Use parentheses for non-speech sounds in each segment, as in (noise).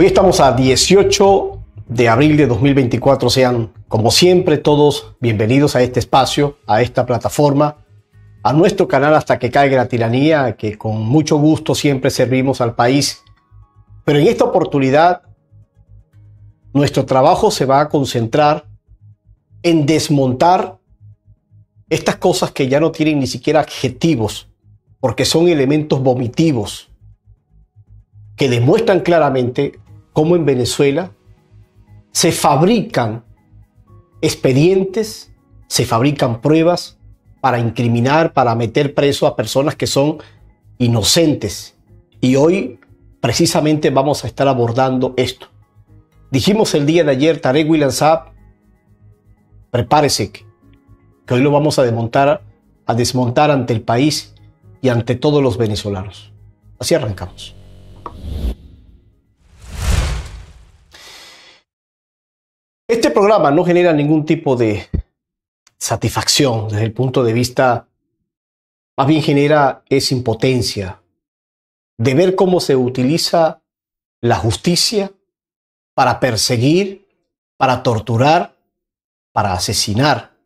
Hoy estamos a 18 de abril de 2024. Sean, como siempre, todos bienvenidos a este espacio, a esta plataforma, a nuestro canal Hasta que caiga la tiranía, que con mucho gusto siempre servimos al país. Pero en esta oportunidad, nuestro trabajo se va a concentrar en desmontar estas cosas que ya no tienen ni siquiera adjetivos, porque son elementos vomitivos que demuestran claramente cómo en Venezuela, se fabrican expedientes, se fabrican pruebas para incriminar, para meter preso a personas que son inocentes. Y hoy precisamente vamos a estar abordando esto. Dijimos el día de ayer, Tarek William prepárese que, que hoy lo vamos a desmontar, a desmontar ante el país y ante todos los venezolanos. Así arrancamos. Este programa no genera ningún tipo de satisfacción desde el punto de vista, más bien genera es impotencia de ver cómo se utiliza la justicia para perseguir, para torturar, para asesinar,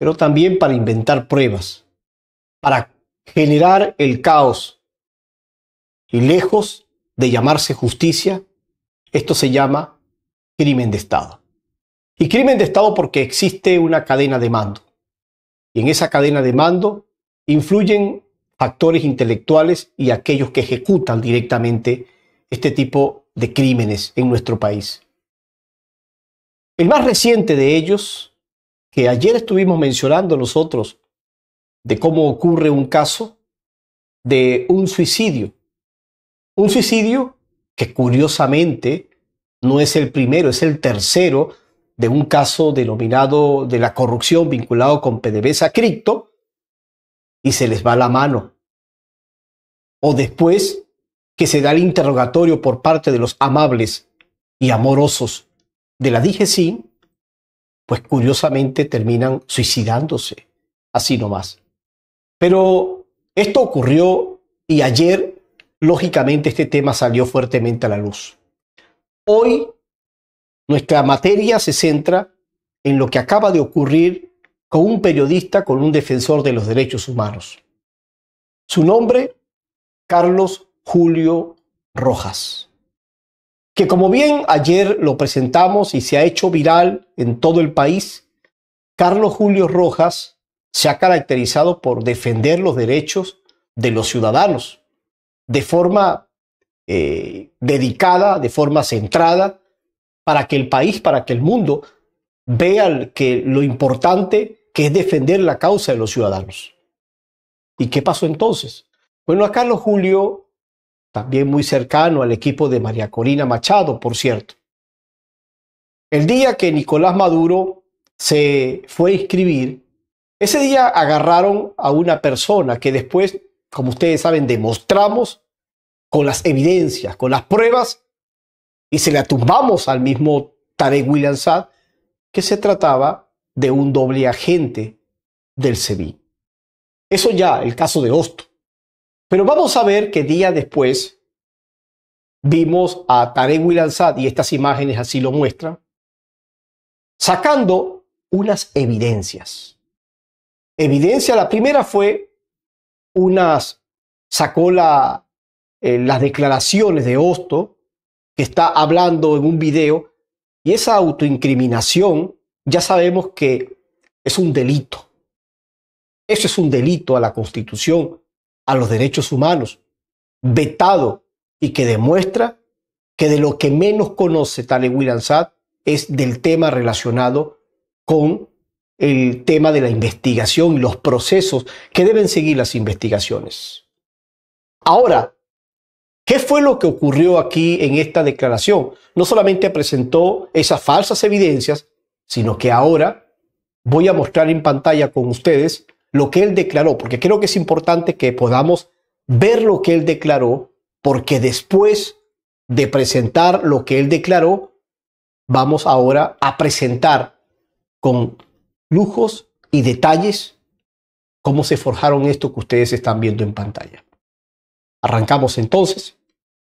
pero también para inventar pruebas, para generar el caos. Y lejos de llamarse justicia, esto se llama crimen de Estado. Y crimen de Estado porque existe una cadena de mando. Y en esa cadena de mando influyen factores intelectuales y aquellos que ejecutan directamente este tipo de crímenes en nuestro país. El más reciente de ellos, que ayer estuvimos mencionando nosotros, de cómo ocurre un caso de un suicidio. Un suicidio que curiosamente no es el primero, es el tercero de un caso denominado de la corrupción vinculado con PDVSA Cripto y se les va la mano. O después que se da el interrogatorio por parte de los amables y amorosos de la sí. pues curiosamente terminan suicidándose, así nomás. Pero esto ocurrió y ayer, lógicamente, este tema salió fuertemente a la luz. Hoy nuestra materia se centra en lo que acaba de ocurrir con un periodista, con un defensor de los derechos humanos. Su nombre, Carlos Julio Rojas, que como bien ayer lo presentamos y se ha hecho viral en todo el país, Carlos Julio Rojas se ha caracterizado por defender los derechos de los ciudadanos de forma eh, dedicada, de forma centrada, para que el país, para que el mundo vea que lo importante que es defender la causa de los ciudadanos. ¿Y qué pasó entonces? Bueno, a Carlos Julio, también muy cercano al equipo de María Corina Machado, por cierto. El día que Nicolás Maduro se fue a inscribir, ese día agarraron a una persona que después, como ustedes saben, demostramos con las evidencias, con las pruebas, y se la tumbamos al mismo Tarek William Saad, que se trataba de un doble agente del SEBI. Eso ya, el caso de Hosto. Pero vamos a ver que día después vimos a Tarek William Saad, y estas imágenes así lo muestran, sacando unas evidencias. Evidencia, la primera fue unas, sacó la, eh, las declaraciones de Hosto, que está hablando en un video, y esa autoincriminación ya sabemos que es un delito. Eso es un delito a la Constitución, a los derechos humanos, vetado y que demuestra que de lo que menos conoce Tale es del tema relacionado con el tema de la investigación y los procesos que deben seguir las investigaciones. Ahora, ¿Qué fue lo que ocurrió aquí en esta declaración? No solamente presentó esas falsas evidencias, sino que ahora voy a mostrar en pantalla con ustedes lo que él declaró, porque creo que es importante que podamos ver lo que él declaró, porque después de presentar lo que él declaró, vamos ahora a presentar con lujos y detalles cómo se forjaron esto que ustedes están viendo en pantalla. Arrancamos entonces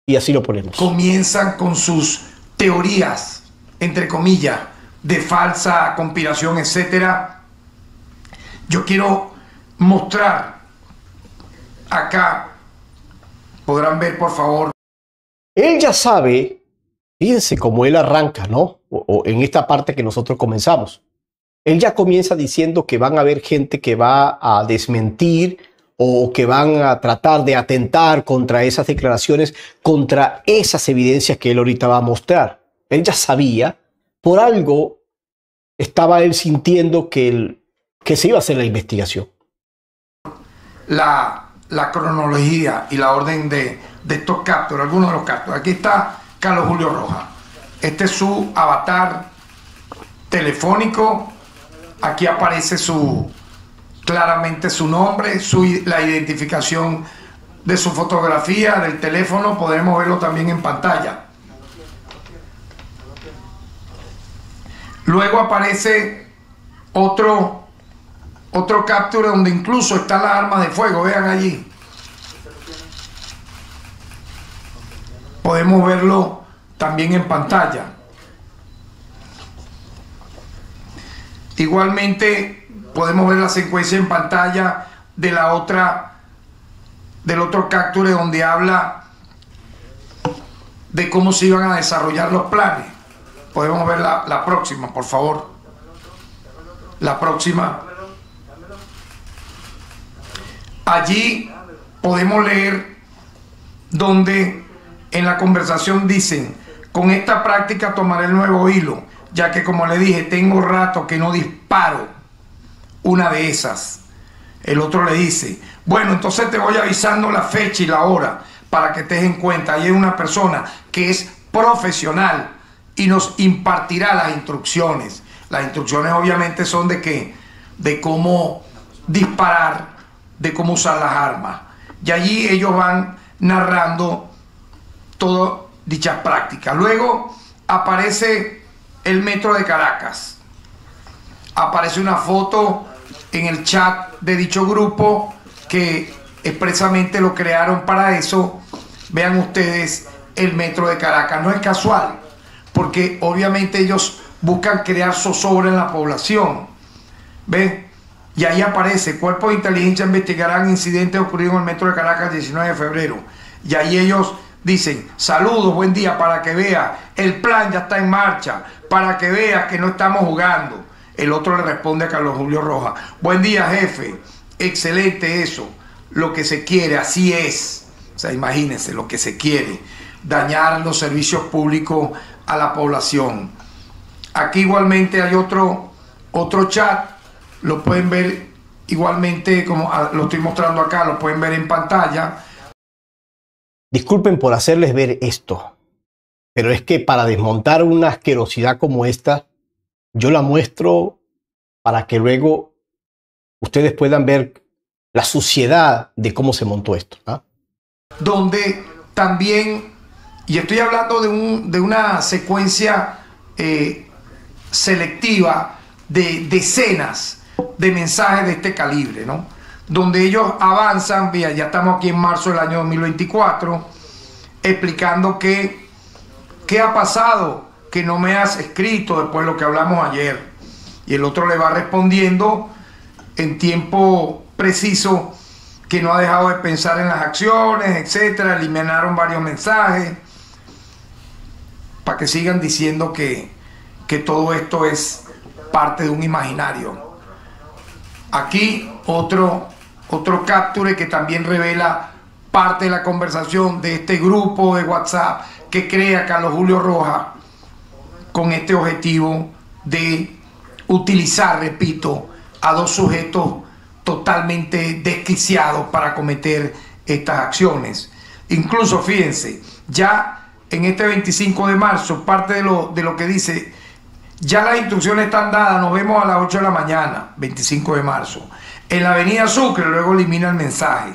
y así lo ponemos. Comienzan con sus teorías, entre comillas, de falsa conspiración, etcétera. Yo quiero mostrar acá, podrán ver por favor. Él ya sabe, fíjense cómo él arranca, ¿no? O, en esta parte que nosotros comenzamos. Él ya comienza diciendo que van a haber gente que va a desmentir o que van a tratar de atentar contra esas declaraciones, contra esas evidencias que él ahorita va a mostrar. Él ya sabía, por algo estaba él sintiendo que, que se iba a hacer la investigación. La, la cronología y la orden de, estos captos, algunos de los captos. Aquí está Carlos Julio Rojas. Este es su avatar telefónico. Aquí aparece su, claramente su nombre, su, la identificación de su fotografía, del teléfono, podemos verlo también en pantalla. Luego aparece otro, otro capture donde incluso está la arma de fuego, vean allí. Podemos verlo también en pantalla. Igualmente Podemos ver la secuencia en pantalla de la otra, del otro capture donde habla de cómo se iban a desarrollar los planes. Podemos ver la, la próxima, por favor. La próxima. Allí podemos leer donde en la conversación dicen, con esta práctica tomaré el nuevo hilo, ya que como le dije, tengo rato que no disparo una de esas. El otro le dice, bueno, entonces te voy avisando la fecha y la hora para que te den en cuenta. Ahí hay una persona que es profesional y nos impartirá las instrucciones. Las instrucciones obviamente son de qué, de cómo disparar, de cómo usar las armas. Y allí ellos van narrando todas dichas prácticas. Luego aparece el metro de Caracas aparece una foto en el chat de dicho grupo que expresamente lo crearon para eso. Vean ustedes el metro de Caracas. No es casual, porque obviamente ellos buscan crear zozobra en la población. ¿Ven? Y ahí aparece, cuerpos de inteligencia investigarán incidentes ocurridos en el metro de Caracas el 19 de febrero. Y ahí ellos dicen, saludos, buen día, para que vea el plan ya está en marcha, para que veas que no estamos jugando. El otro le responde a Carlos Julio Rojas. Buen día, jefe. Excelente eso. Lo que se quiere, así es. O sea, imagínense lo que se quiere. Dañar los servicios públicos a la población. Aquí igualmente hay otro, otro chat. Lo pueden ver igualmente, como ah, lo estoy mostrando acá, lo pueden ver en pantalla. Disculpen por hacerles ver esto, pero es que para desmontar una asquerosidad como esta, yo la muestro para que luego ustedes puedan ver la suciedad de cómo se montó esto. ¿ah? Donde también, y estoy hablando de, un, de una secuencia eh, selectiva de decenas de mensajes de este calibre, ¿no? Donde ellos avanzan, ya estamos aquí en marzo del año 2024, explicando que, qué ha pasado no me has escrito después de lo que hablamos ayer? Y el otro le va respondiendo en tiempo preciso que no ha dejado de pensar en las acciones, etcétera. Eliminaron varios mensajes para que sigan diciendo que, que todo esto es parte de un imaginario. Aquí otro, otro capture que también revela parte de la conversación de este grupo de WhatsApp que crea Carlos Julio Rojas con este objetivo de utilizar, repito, a dos sujetos totalmente desquiciados para cometer estas acciones. Incluso, fíjense, ya en este 25 de marzo, parte de lo, que dice, ya las instrucciones están dadas, nos vemos a las 8 de la mañana, 25 de marzo. En la avenida Sucre, luego elimina el mensaje,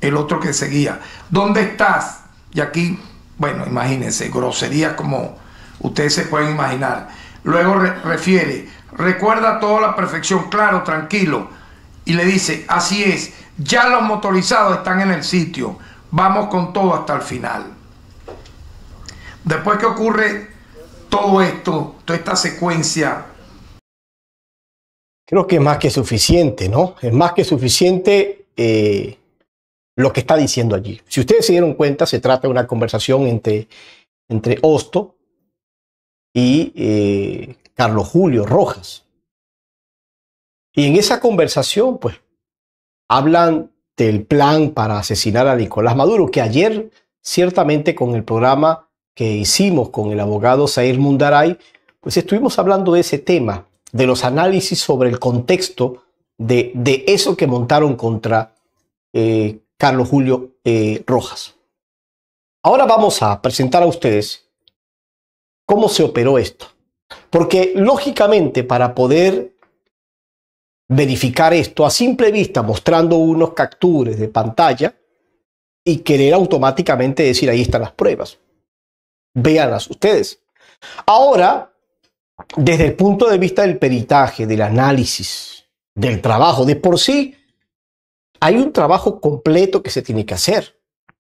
el otro que seguía. ¿Dónde estás? Y aquí, bueno, imagínense, groserías como Ustedes se pueden imaginar. Luego refiere, recuerda toda la perfección, claro, tranquilo. Y le dice, así es, ya los motorizados están en el sitio, vamos con todo hasta el final. Después que ocurre todo esto, toda esta secuencia. Creo que es más que suficiente, ¿no? Es más que suficiente eh, lo que está diciendo allí. Si ustedes se dieron cuenta, se trata de una conversación entre, entre Osto y eh, Carlos Julio Rojas. Y en esa conversación, pues, hablan del plan para asesinar a Nicolás Maduro, que ayer, ciertamente, con el programa que hicimos con el abogado Zair Mundaray, pues estuvimos hablando de ese tema, de los análisis sobre el contexto de, de eso que montaron contra eh, Carlos Julio eh, Rojas. Ahora vamos a presentar a ustedes ¿Cómo se operó esto? Porque lógicamente para poder verificar esto a simple vista, mostrando unos captures de pantalla y querer automáticamente decir ahí están las pruebas. Véanlas ustedes. Ahora, desde el punto de vista del peritaje, del análisis, del trabajo, de por sí, hay un trabajo completo que se tiene que hacer.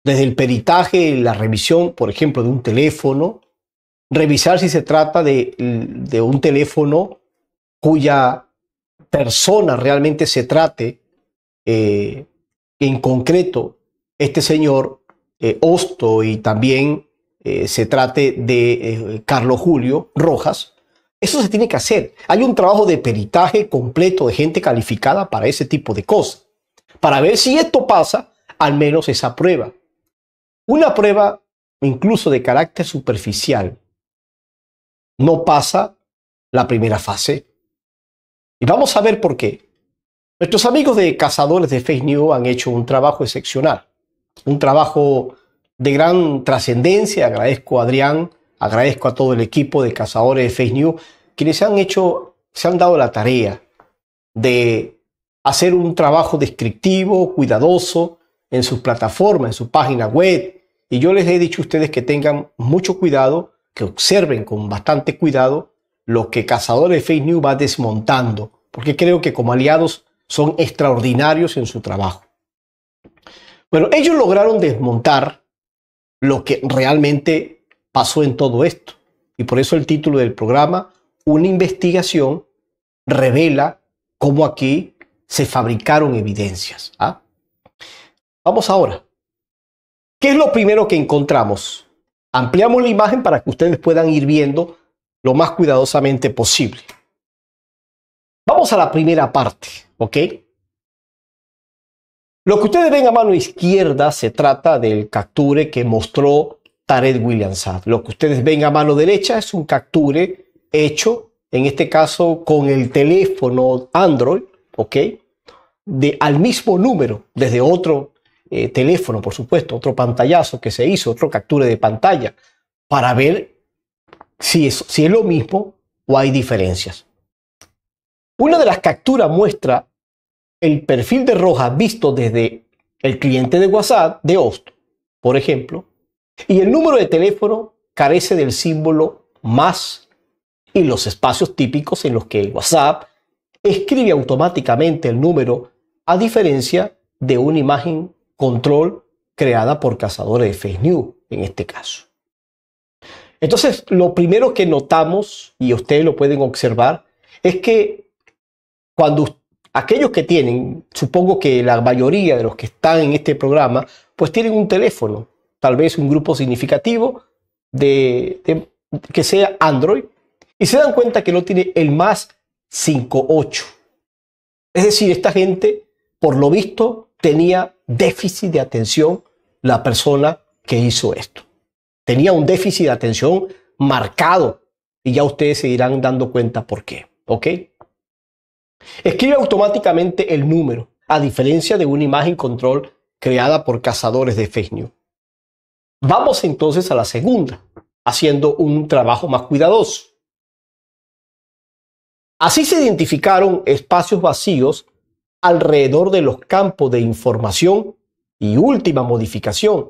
Desde el peritaje, la revisión, por ejemplo, de un teléfono, revisar si se trata de, un teléfono cuya persona realmente se trate, eh, en concreto, este señor Hosto eh, Osto y también eh, se trate de Carlos Julio Rojas, eso se tiene que hacer. Hay un trabajo de peritaje completo de gente calificada para ese tipo de cosas. Para ver si esto pasa, al menos esa prueba. Una prueba incluso de carácter superficial no pasa la primera fase. Y vamos a ver por qué. Nuestros amigos de Cazadores de Fake News han hecho un trabajo excepcional, un trabajo de gran trascendencia. Agradezco a Adrián, agradezco a todo el equipo de Cazadores de Fake News, quienes se han hecho, se han dado la tarea de hacer un trabajo descriptivo, cuidadoso en sus plataformas, en su página web. Y yo les he dicho a ustedes que tengan mucho cuidado que observen con bastante cuidado lo que Cazadores de Fake News va desmontando, porque creo que como aliados son extraordinarios en su trabajo. Bueno, ellos lograron desmontar lo que realmente pasó en todo esto. Y por eso el título del programa, Una investigación, revela cómo aquí se fabricaron evidencias. ¿ah? Vamos ahora. ¿Qué es lo primero que encontramos? Ampliamos la imagen para que ustedes puedan ir viendo lo más cuidadosamente posible. Vamos a la primera parte, ¿ok? Lo que ustedes ven a mano izquierda se trata del capture que mostró Tarek Williamsad. Lo que ustedes ven a mano derecha es un capture hecho, en este caso con el teléfono Android, ¿ok? De, al mismo número, desde otro eh, teléfono, por supuesto, otro pantallazo que se hizo, otro captura de pantalla, para ver si es, si es lo mismo o hay diferencias. Una de las capturas muestra el perfil de Roja visto desde el cliente de WhatsApp de Host, por ejemplo, y el número de teléfono carece del símbolo más y los espacios típicos en los que WhatsApp escribe automáticamente el número a diferencia de una imagen control creada por cazadores de Facebook news en este caso. Entonces, lo primero que notamos, y ustedes lo pueden observar, es que cuando aquellos que tienen, supongo que la mayoría de los que están en este programa, pues tienen un teléfono, tal vez un grupo significativo de, que sea Android, y se dan cuenta que no tiene el más 58. Es decir, esta gente, por lo visto, tenía déficit de atención la persona que hizo esto. Tenía un déficit de atención marcado y ya ustedes se irán dando cuenta por qué. ¿Ok? Escribe automáticamente el número, a diferencia de una imagen control creada por cazadores de fake Vamos entonces a la segunda, haciendo un trabajo más cuidadoso. Así se identificaron espacios vacíos alrededor de los campos de información y última modificación.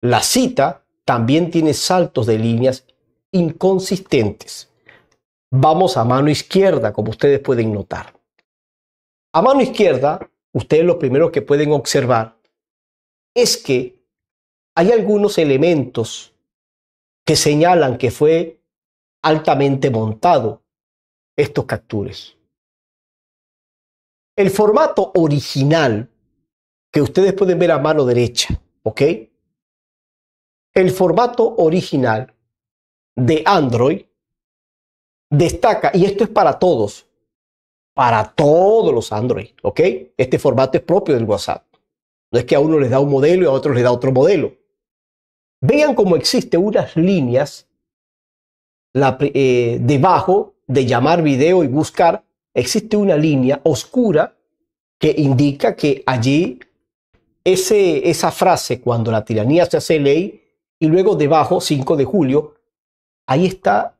La cita también tiene saltos de líneas inconsistentes. Vamos a mano izquierda, como ustedes pueden notar. A mano izquierda, ustedes lo primero que pueden observar es que hay algunos elementos que señalan que fue altamente montado estos captures. El formato original que ustedes pueden ver a mano derecha, ¿ok? El formato original de Android destaca, y esto es para todos, para todos los Android, ¿ok? Este formato es propio del WhatsApp. No es que a uno les da un modelo y a otro les da otro modelo. Vean cómo existe unas líneas eh, debajo de llamar video y buscar existe una línea oscura que indica que allí ese, esa frase, cuando la tiranía se hace ley, y luego debajo, 5 de julio, ahí está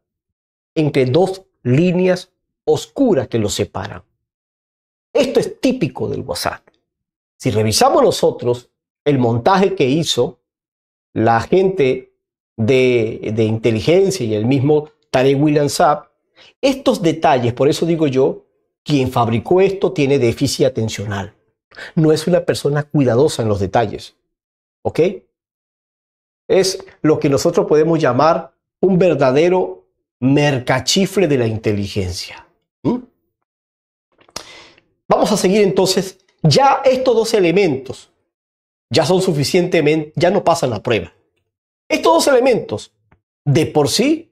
entre dos líneas oscuras que lo separan. Esto es típico del WhatsApp. Si revisamos nosotros el montaje que hizo la gente de, de inteligencia y el mismo Tarek William Sapp. Estos detalles, por eso digo yo, quien fabricó esto tiene déficit atencional. No es una persona cuidadosa en los detalles. ¿Ok? Es lo que nosotros podemos llamar un verdadero mercachifle de la inteligencia. Vamos a seguir entonces. Ya estos dos elementos ya son suficientemente, ya no pasan la prueba. Estos dos elementos de por sí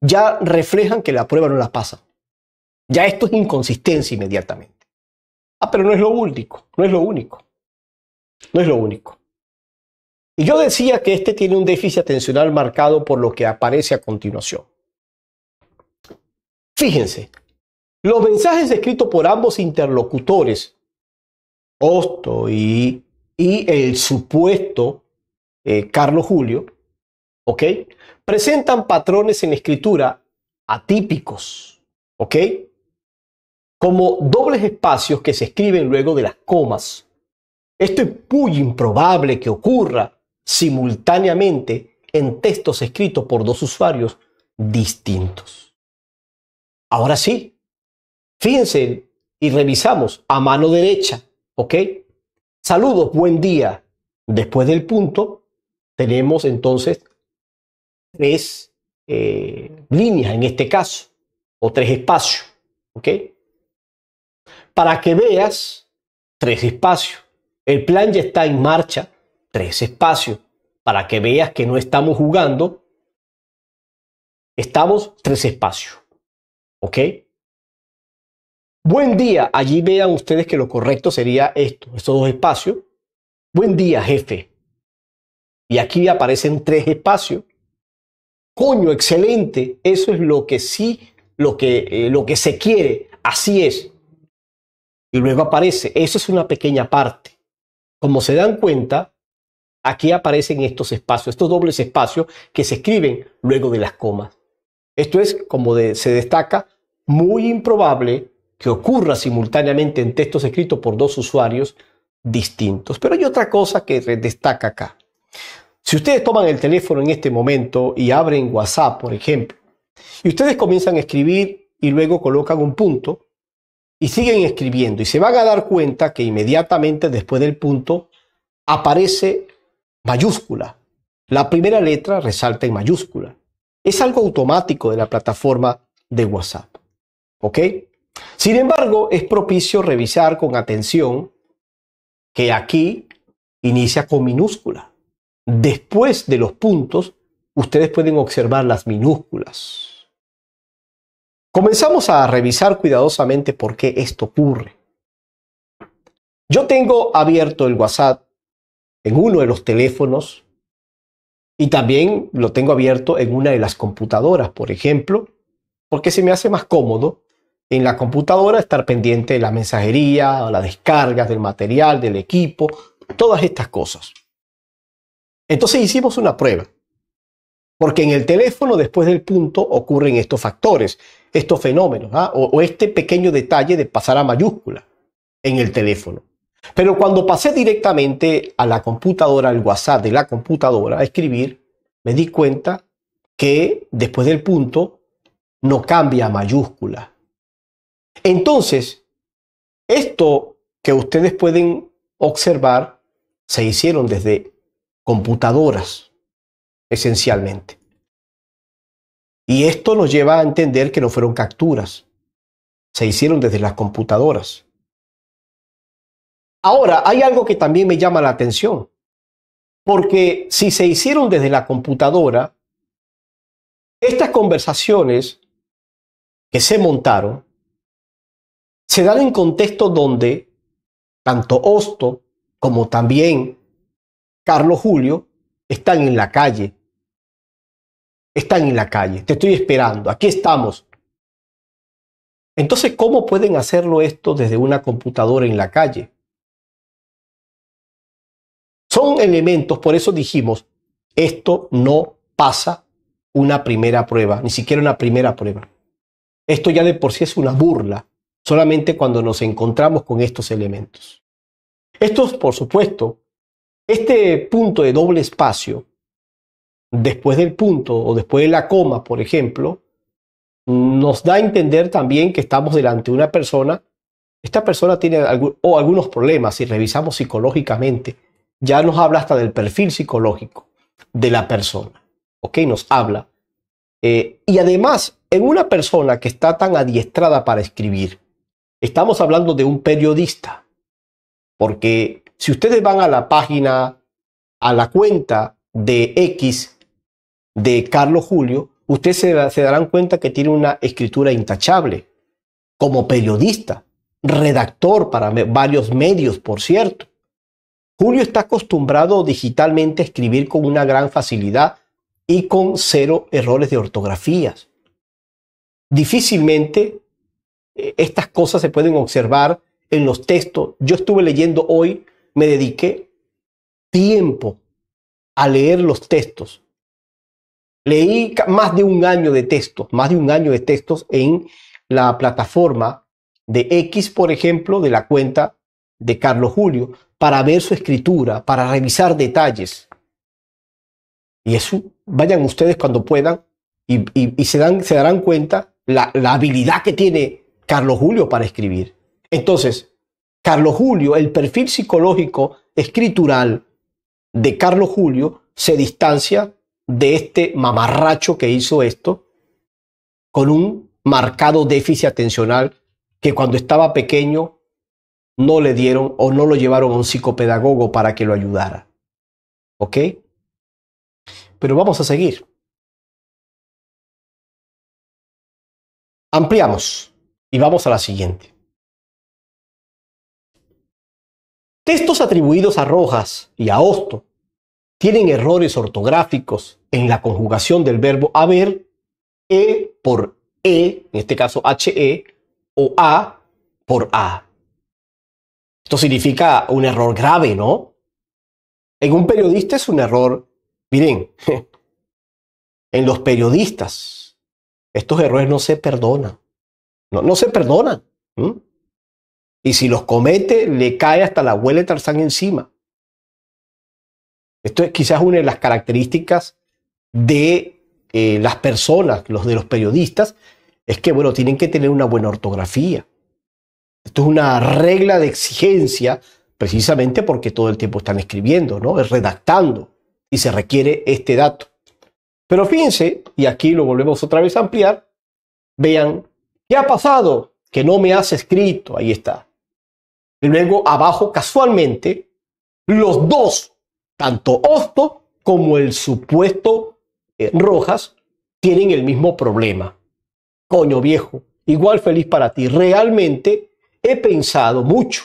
ya reflejan que la prueba no la pasa. Ya esto es inconsistencia inmediatamente. Ah, pero no es lo único, no es lo único. No es lo único. Y yo decía que este tiene un déficit atencional marcado por lo que aparece a continuación. Fíjense, los mensajes escritos por ambos interlocutores, Osto y, el supuesto eh, Carlos Julio, ¿ok? presentan patrones en escritura atípicos, ¿ok? Como dobles espacios que se escriben luego de las comas. Esto es muy improbable que ocurra simultáneamente en textos escritos por dos usuarios distintos. Ahora sí, fíjense y revisamos a mano derecha, ¿ok? Saludos, buen día. Después del punto, tenemos entonces tres eh, líneas en este caso, o tres espacios, ¿ok? Para que veas tres espacios. El plan ya está en marcha, tres espacios, para que veas que no estamos jugando. Estamos tres espacios, ¿ok? Buen día, allí vean ustedes que lo correcto sería esto, estos dos espacios. Buen día, jefe. Y aquí aparecen tres espacios Coño, excelente. Eso es lo que sí, lo que, eh, lo que se quiere. Así es. Y luego aparece. Eso es una pequeña parte. Como se dan cuenta, aquí aparecen estos espacios, estos dobles espacios que se escriben luego de las comas. Esto es, como se destaca, muy improbable que ocurra simultáneamente en textos escritos por dos usuarios distintos. Pero hay otra cosa que destaca acá. Si ustedes toman el teléfono en este momento y abren WhatsApp, por ejemplo, y ustedes comienzan a escribir y luego colocan un punto y siguen escribiendo y se van a dar cuenta que inmediatamente después del punto aparece mayúscula. La primera letra resalta en mayúscula. Es algo automático de la plataforma de WhatsApp. ¿Ok? Sin embargo, es propicio revisar con atención que aquí inicia con minúscula. Después de los puntos, ustedes pueden observar las minúsculas. Comenzamos a revisar cuidadosamente por qué esto ocurre. Yo tengo abierto el WhatsApp en uno de los teléfonos y también lo tengo abierto en una de las computadoras, por ejemplo, porque se me hace más cómodo en la computadora estar pendiente de la mensajería, las descargas del material, del equipo, todas estas cosas. Entonces hicimos una prueba. Porque en el teléfono, después del punto, ocurren estos factores, estos fenómenos, ¿ah? o, este pequeño detalle de pasar a mayúscula en el teléfono. Pero cuando pasé directamente a la computadora, al WhatsApp de la computadora, a escribir, me di cuenta que después del punto no cambia a mayúscula. Entonces, esto que ustedes pueden observar se hicieron desde computadoras, esencialmente. Y esto nos lleva a entender que no fueron capturas, se hicieron desde las computadoras. Ahora, hay algo que también me llama la atención, porque si se hicieron desde la computadora, estas conversaciones que se montaron se dan en contexto donde tanto Hosto como también Carlos Julio, están en la calle. Están en la calle. Te estoy esperando. Aquí estamos. Entonces, ¿cómo pueden hacerlo esto desde una computadora en la calle? Son elementos, por eso dijimos, esto no pasa una primera prueba, ni siquiera una primera prueba. Esto ya de por sí es una burla, solamente cuando nos encontramos con estos elementos. Estos, por supuesto, este punto de doble espacio, después del punto o después de la coma, por ejemplo, nos da a entender también que estamos delante de una persona. Esta persona tiene o algunos problemas, si revisamos psicológicamente, ya nos habla hasta del perfil psicológico de la persona. ¿Ok? Nos habla. Eh, y además, en una persona que está tan adiestrada para escribir, estamos hablando de un periodista, porque si ustedes van a la página, a la cuenta de X de Carlos Julio, ustedes se, darán cuenta que tiene una escritura intachable, como periodista, redactor para varios medios, por cierto. Julio está acostumbrado digitalmente a escribir con una gran facilidad y con cero errores de ortografías. Difícilmente eh, estas cosas se pueden observar en los textos. Yo estuve leyendo hoy me dediqué tiempo a leer los textos. Leí más de un año de textos, más de un año de textos en la plataforma de X, por ejemplo, de la cuenta de Carlos Julio, para ver su escritura, para revisar detalles. Y eso, vayan ustedes cuando puedan y, se, dan, se darán cuenta la habilidad que tiene Carlos Julio para escribir. Entonces, Carlos Julio, el perfil psicológico escritural de Carlos Julio se distancia de este mamarracho que hizo esto con un marcado déficit atencional que cuando estaba pequeño no le dieron o no lo llevaron a un psicopedagogo para que lo ayudara. ¿Ok? Pero vamos a seguir. Ampliamos y vamos a la siguiente. Textos atribuidos a Rojas y a Hosto tienen errores ortográficos en la conjugación del verbo haber, e por e, en este caso e o a por a. Esto significa un error grave, ¿no? En un periodista es un error, miren, (laughs) en los periodistas estos errores no se perdonan, no, no se perdonan. Y si los comete, le cae hasta la abuela de Tarzán encima. Esto es quizás una de las características de eh, las personas, los de los periodistas, es que, bueno, tienen que tener una buena ortografía. Esto es una regla de exigencia, precisamente porque todo el tiempo están escribiendo, ¿no? redactando y se requiere este dato. Pero fíjense, y aquí lo volvemos otra vez a ampliar, vean, ¿qué ha pasado? Que no me has escrito, ahí está. Luego abajo, casualmente, los dos, tanto Osto como el supuesto eh, Rojas, tienen el mismo problema. Coño viejo, igual feliz para ti. Realmente he pensado mucho.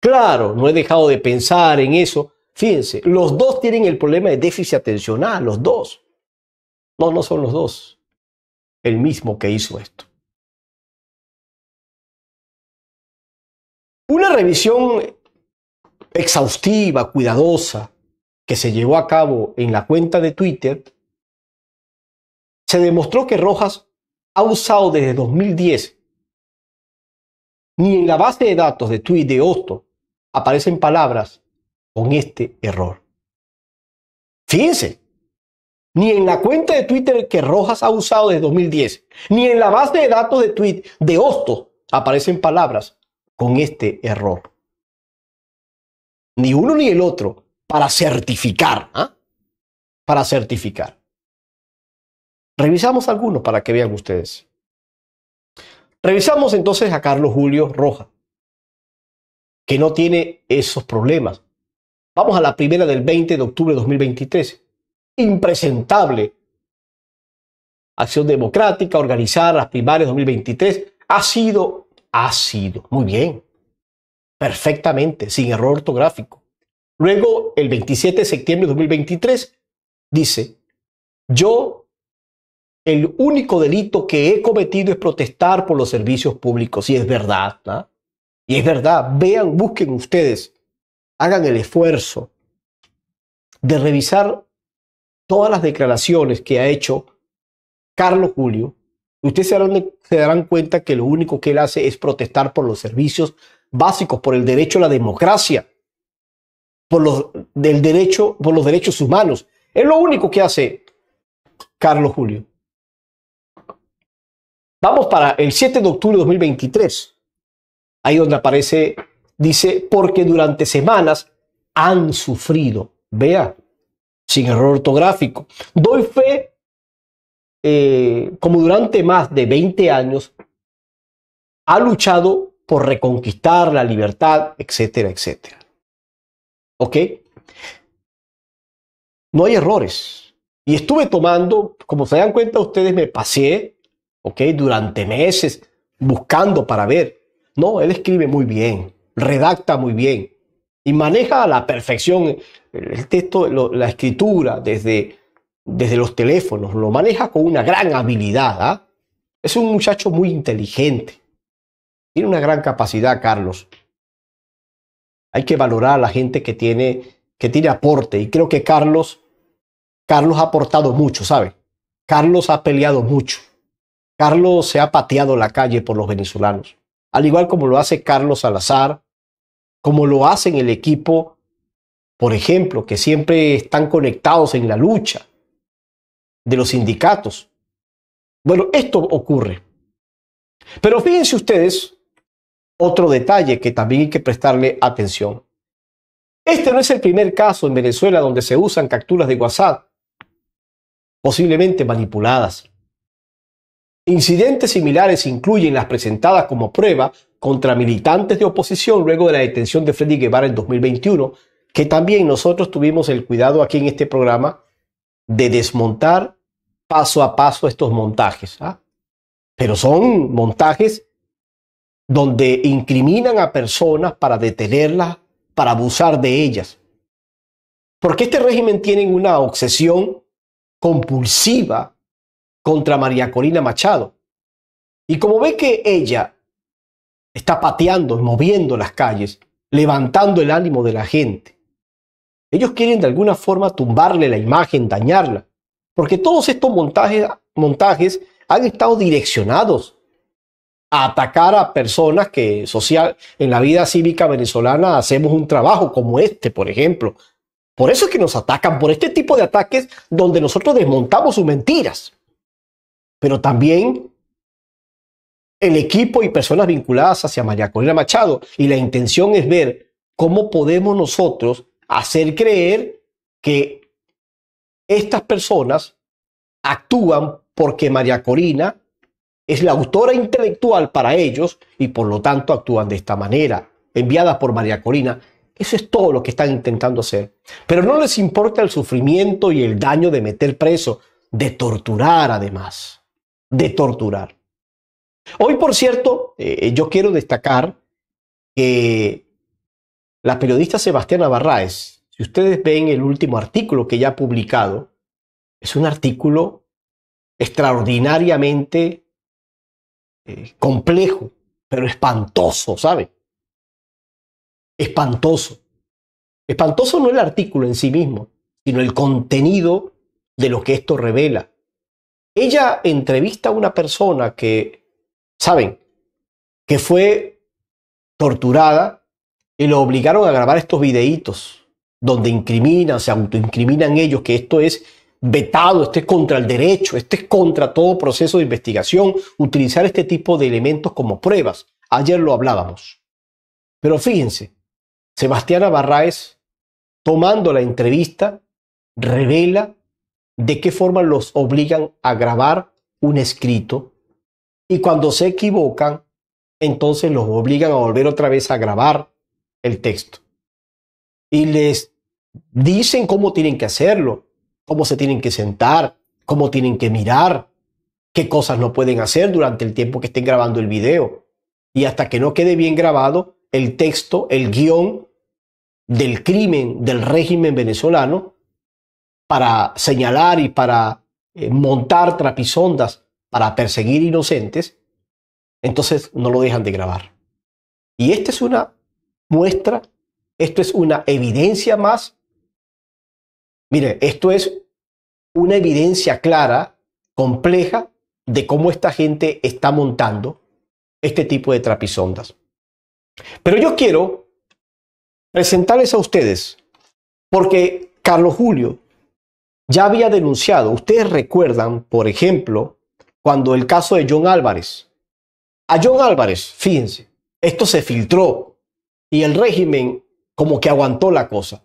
Claro, no he dejado de pensar en eso. Fíjense, los dos tienen el problema de déficit atencional, los dos. No, no son los dos. El mismo que hizo esto. Una revisión exhaustiva, cuidadosa, que se llevó a cabo en la cuenta de Twitter, se demostró que Rojas ha usado desde 2010 ni en la base de datos de tweet de Osto aparecen palabras con este error. Fíjense, ni en la cuenta de Twitter que Rojas ha usado desde 2010, ni en la base de datos de tweet de Osto aparecen palabras con este error. Ni uno ni el otro para certificar, ¿ah? para certificar. Revisamos algunos para que vean ustedes. Revisamos entonces a Carlos Julio Roja, que no tiene esos problemas. Vamos a la primera del 20 de octubre de 2023. Impresentable. Acción Democrática, organizar las primarias 2023. Ha sido ácido. Muy bien. Perfectamente, sin error ortográfico. Luego, el 27 de septiembre de 2023, dice, yo, el único delito que he cometido es protestar por los servicios públicos. Y es verdad, ¿no? Y es verdad, vean, busquen ustedes, hagan el esfuerzo de revisar todas las declaraciones que ha hecho Carlos Julio ustedes se darán, cuenta que lo único que él hace es protestar por los servicios básicos, por el derecho a la democracia, por los, del derecho, por los derechos humanos. Es lo único que hace Carlos Julio. Vamos para el 7 de octubre de 2023. Ahí donde aparece, dice, porque durante semanas han sufrido. Vea, sin error ortográfico. Doy fe eh, como durante más de 20 años ha luchado por reconquistar la libertad, etcétera, etcétera. ¿Ok? No hay errores. Y estuve tomando, como se dan cuenta ustedes, me pasé, ¿ok? Durante meses buscando para ver. No, él escribe muy bien, redacta muy bien y maneja a la perfección el texto, la escritura, desde desde los teléfonos, lo maneja con una gran habilidad. ¿ah? Es un muchacho muy inteligente. Tiene una gran capacidad, Carlos. Hay que valorar a la gente que tiene, que tiene aporte. Y creo que Carlos, Carlos ha aportado mucho, ¿sabe? Carlos ha peleado mucho. Carlos se ha pateado la calle por los venezolanos. Al igual como lo hace Carlos Salazar, como lo hacen el equipo, por ejemplo, que siempre están conectados en la lucha de los sindicatos. Bueno, esto ocurre. Pero fíjense ustedes otro detalle que también hay que prestarle atención. Este no es el primer caso en Venezuela donde se usan capturas de WhatsApp, posiblemente manipuladas. Incidentes similares incluyen las presentadas como prueba contra militantes de oposición luego de la detención de Freddy Guevara en 2021, que también nosotros tuvimos el cuidado aquí en este programa de desmontar paso a paso estos montajes. ¿ah? Pero son montajes donde incriminan a personas para detenerlas, para abusar de ellas. Porque este régimen tiene una obsesión compulsiva contra María Corina Machado. Y como ve que ella está pateando, moviendo las calles, levantando el ánimo de la gente, ellos quieren de alguna forma tumbarle la imagen, dañarla. Porque todos estos montajes, montajes han estado direccionados a atacar a personas que social, en la vida cívica venezolana hacemos un trabajo como este, por ejemplo. Por eso es que nos atacan, por este tipo de ataques donde nosotros desmontamos sus mentiras. Pero también el equipo y personas vinculadas hacia María Corina Machado. Y la intención es ver cómo podemos nosotros hacer creer que estas personas actúan porque María Corina es la autora intelectual para ellos y por lo tanto actúan de esta manera, enviada por María Corina. Eso es todo lo que están intentando hacer. Pero no les importa el sufrimiento y el daño de meter preso, de torturar además, de torturar. Hoy, por cierto, eh, yo quiero destacar que la periodista Sebastiana Barraez. Si ustedes ven el último artículo que ya ha publicado, es un artículo extraordinariamente eh, complejo, pero espantoso, ¿saben? Espantoso. Espantoso no el artículo en sí mismo, sino el contenido de lo que esto revela. Ella entrevista a una persona que, ¿saben? Que fue torturada y lo obligaron a grabar estos videítos donde incriminan, se autoincriminan ellos que esto es vetado, esto es contra el derecho, esto es contra todo proceso de investigación, utilizar este tipo de elementos como pruebas. Ayer lo hablábamos. Pero fíjense, Sebastián Barraez, tomando la entrevista, revela de qué forma los obligan a grabar un escrito y cuando se equivocan, entonces los obligan a volver otra vez a grabar el texto. Y les dicen cómo tienen que hacerlo, cómo se tienen que sentar, cómo tienen que mirar, qué cosas no pueden hacer durante el tiempo que estén grabando el video. Y hasta que no quede bien grabado el texto, el guión del crimen del régimen venezolano, para señalar y para eh, montar trapisondas, para perseguir inocentes, entonces no lo dejan de grabar. Y esta es una muestra, esto es una evidencia más Mire, esto es una evidencia clara, compleja, de cómo esta gente está montando este tipo de trapisondas. Pero yo quiero presentarles a ustedes, porque Carlos Julio ya había denunciado, ustedes recuerdan, por ejemplo, cuando el caso de John Álvarez. A John Álvarez, fíjense, esto se filtró y el régimen como que aguantó la cosa.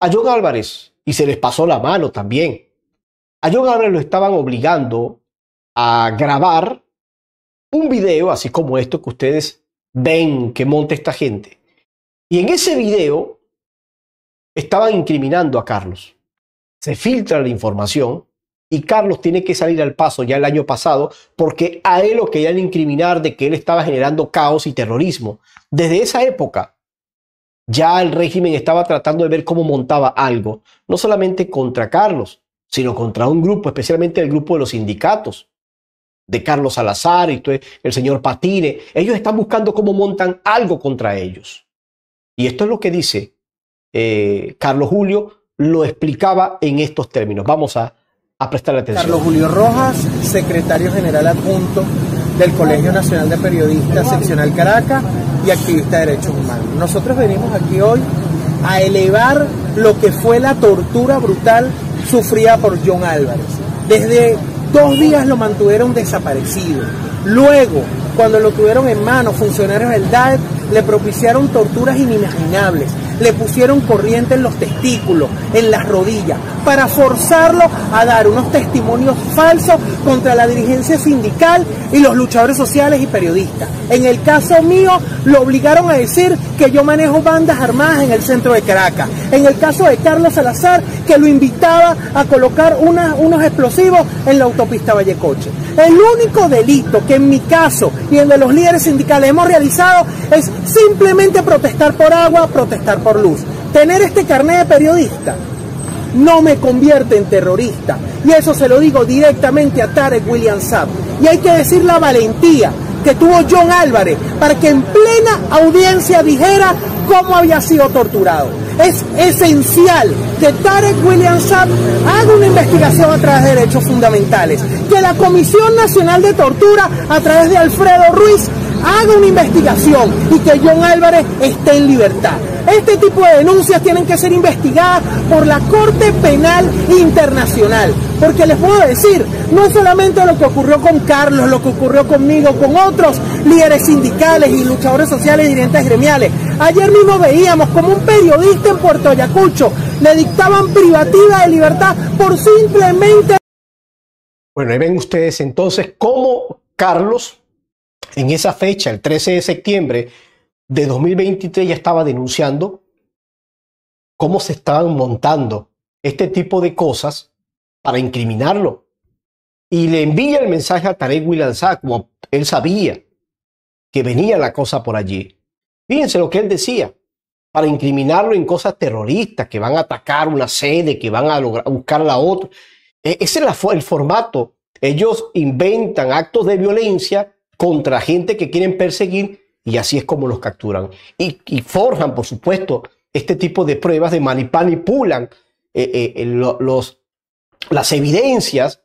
A John Álvarez y se les pasó la mano también. A John Abrams lo estaban obligando a grabar un video así como esto que ustedes ven que monta esta gente. Y en ese video estaban incriminando a Carlos. Se filtra la información y Carlos tiene que salir al paso ya el año pasado porque a él lo querían incriminar de que él estaba generando caos y terrorismo. Desde esa época ya el régimen estaba tratando de ver cómo montaba algo, no solamente contra Carlos, sino contra un grupo, especialmente el grupo de los sindicatos, de Carlos Salazar y el señor Patine. Ellos están buscando cómo montan algo contra ellos. Y esto es lo que dice eh, Carlos Julio, lo explicaba en estos términos. Vamos a, a prestar atención. Carlos Julio Rojas, secretario general adjunto del Colegio Nacional de Periodistas, seccional Caracas y activista de derechos humanos. Nosotros venimos aquí hoy a elevar lo que fue la tortura brutal sufrida por John Álvarez. Desde dos días lo mantuvieron desaparecido. Luego, cuando lo tuvieron en manos funcionarios del DAE, le propiciaron torturas inimaginables le pusieron corriente en los testículos, en las rodillas, para forzarlo a dar unos testimonios falsos contra la dirigencia sindical y los luchadores sociales y periodistas. En el caso mío, lo obligaron a decir que yo manejo bandas armadas en el centro de Caracas. En el caso de Carlos Salazar, que lo invitaba a colocar unos explosivos en la autopista Vallecoche. El único delito que en mi caso y en de los líderes sindicales hemos realizado es simplemente protestar por agua, protestar por luz. Tener este carnet de periodista no me convierte en terrorista. Y eso se lo digo directamente a Tarek William Saab. Y hay que decir la valentía que tuvo John Álvarez para que en plena audiencia dijera cómo había sido torturado. Es esencial que Tarek William Saab haga una investigación a través de derechos fundamentales, que la Comisión Nacional de Tortura a través de Alfredo Ruiz haga una investigación y que John Álvarez esté en libertad. Este tipo de denuncias tienen que ser investigadas por la Corte Penal Internacional. Porque les puedo decir, no solamente lo que ocurrió con Carlos, lo que ocurrió conmigo, con otros líderes sindicales y luchadores sociales y dirigentes gremiales. Ayer mismo veíamos como un periodista en Puerto Ayacucho le dictaban privativa de libertad por simplemente... Bueno, ahí ven ustedes entonces cómo Carlos, en esa fecha, el 13 de septiembre de 2023, ya estaba denunciando cómo se estaban montando este tipo de cosas para incriminarlo. Y le envía el mensaje a Tarek Wilansá, como él sabía que venía la cosa por allí. Fíjense lo que él decía, para incriminarlo en cosas terroristas, que van a atacar una sede, que van a buscar la otra. E, ese es el formato. Ellos inventan actos de violencia contra gente que quieren perseguir y así es como los capturan. Y, forjan, por supuesto, este tipo de pruebas, de manipulan eh, eh, eh, los, las evidencias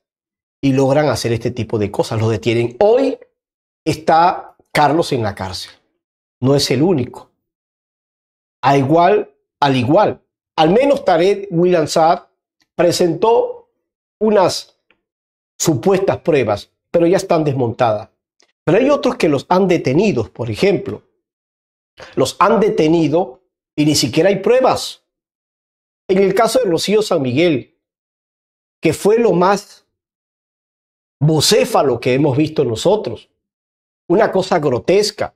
y logran hacer este tipo de cosas. Los detienen. Hoy está Carlos en la cárcel. No es el único. A igual, al igual. Al menos Tarek William Saad presentó unas supuestas pruebas, pero ya están desmontadas. Pero hay otros que los han detenido, por ejemplo. Los han detenido y ni siquiera hay pruebas. En el caso de Rocío San Miguel, que fue lo más bucéfalo que hemos visto nosotros. Una cosa grotesca,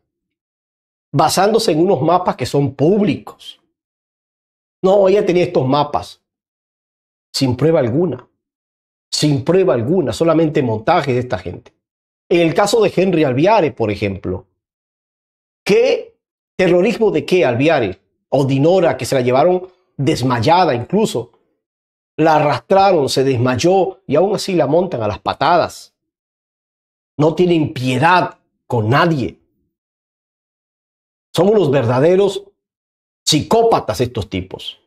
basándose en unos mapas que son públicos. No, ella tenía estos mapas, sin prueba alguna, sin prueba alguna, solamente montajes de esta gente. En el caso de Henry Alviare, por ejemplo, ¿qué terrorismo de qué Alviare? O Dinora, que se la llevaron desmayada incluso, la arrastraron, se desmayó y aún así la montan a las patadas. No tienen piedad con nadie. Somos los verdaderos psicópatas estos tipos.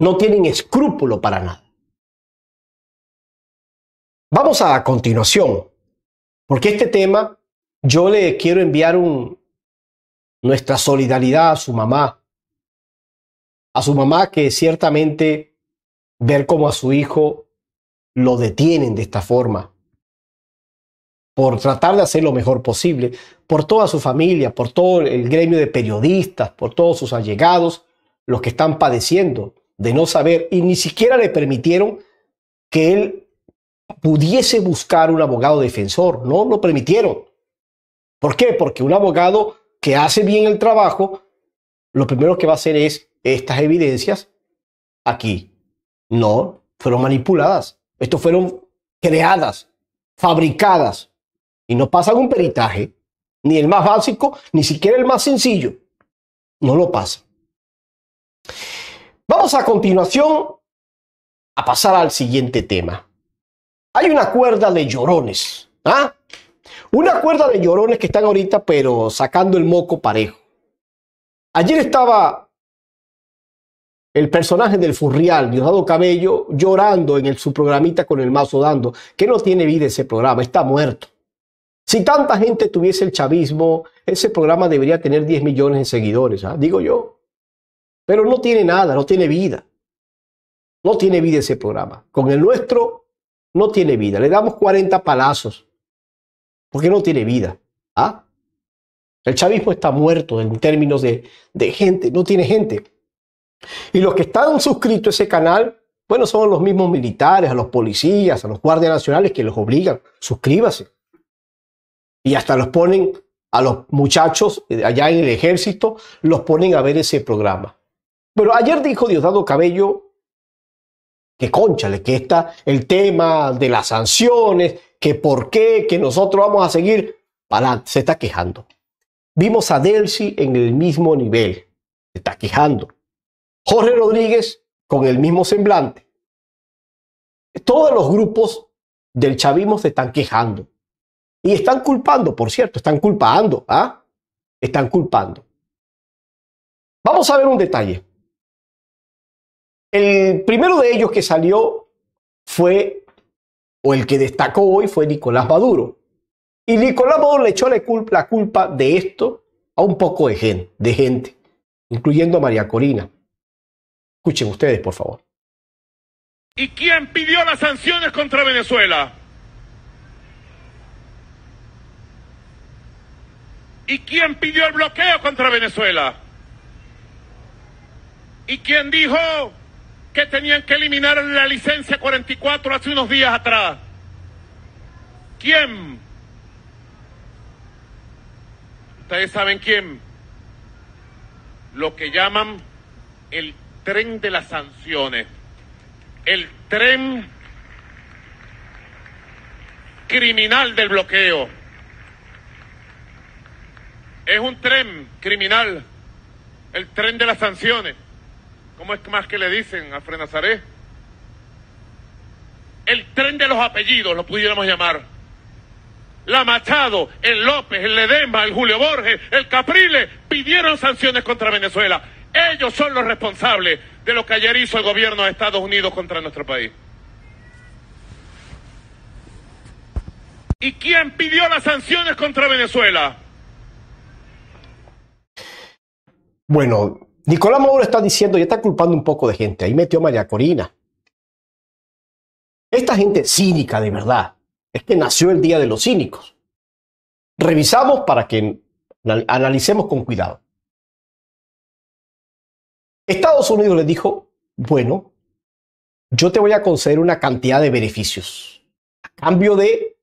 No tienen escrúpulo para nada. Vamos a continuación, porque este tema yo le quiero enviar un, nuestra solidaridad a su mamá, a su mamá que ciertamente ver cómo a su hijo lo detienen de esta forma, por tratar de hacer lo mejor posible, por toda su familia, por todo el gremio de periodistas, por todos sus allegados, los que están padeciendo de no saber y ni siquiera le permitieron que él pudiese buscar un abogado defensor, no lo permitieron. ¿Por qué? Porque un abogado que hace bien el trabajo, lo primero que va a hacer es estas evidencias aquí no, fueron manipuladas. Estos fueron creadas, fabricadas. Y no pasan un peritaje, ni el más básico, ni siquiera el más sencillo. No lo pasa. Vamos a continuación a pasar al siguiente tema. Hay una cuerda de llorones. ¿ah? Una cuerda de llorones que están ahorita, pero sacando el moco parejo. Ayer estaba el personaje del Furrial, Diosdado Cabello, llorando en el, su programita con el mazo dando, que no tiene vida ese programa, está muerto. Si tanta gente tuviese el chavismo, ese programa debería tener 10 millones de seguidores, ¿ah? digo yo. Pero no tiene nada, no tiene vida. No tiene vida ese programa. Con el nuestro, no tiene vida. Le damos 40 palazos, porque no tiene vida. ¿ah? El chavismo está muerto en términos de gente, no tiene gente. Y los que están suscritos a ese canal, bueno, son los mismos militares, a los policías, a los guardias nacionales que los obligan, suscríbase. Y hasta los ponen a los muchachos eh, allá en el ejército, los ponen a ver ese programa. Pero ayer dijo Diosdado Cabello que conchale, que está el tema de las sanciones, que por qué, que nosotros vamos a seguir. Para, se está quejando. Vimos a Delcy en el mismo nivel, se está quejando. Jorge Rodríguez con el mismo semblante. Todos los grupos del chavismo se están quejando. Y están culpando, por cierto, están culpando, ¿ah? Están culpando. Vamos a ver un detalle. El primero de ellos que salió fue, o el que destacó hoy fue Nicolás Maduro. Y Nicolás Maduro le echó la culpa, de esto a un poco de gente incluyendo a María Corina. Escuchen ustedes, por favor. ¿Y quién pidió las sanciones contra Venezuela? ¿Y quién pidió el bloqueo contra Venezuela? ¿Y quién dijo que tenían que eliminar la licencia 44 hace unos días atrás? ¿Quién? Ustedes saben quién. Lo que llaman el tren de las sanciones, el tren criminal del bloqueo. Es un tren criminal, el tren de las sanciones. ¿Cómo es más que le dicen a Frenazaré? El tren de los apellidos, lo pudiéramos llamar. La Machado, el López, el Ledema, el Julio Borges, el Caprile pidieron sanciones contra Venezuela ellos son los responsables de lo que ayer hizo el gobierno de Estados Unidos contra nuestro país. ¿Y quién pidió las sanciones contra Venezuela? Bueno, Nicolás Maduro está diciendo y está culpando un poco de gente. Ahí metió María Corina. Esta gente cínica de verdad. Es que nació el día de los cínicos. Revisamos para que analicemos con cuidado. Estados Unidos le dijo, bueno, yo te voy a conceder una cantidad de beneficios a cambio de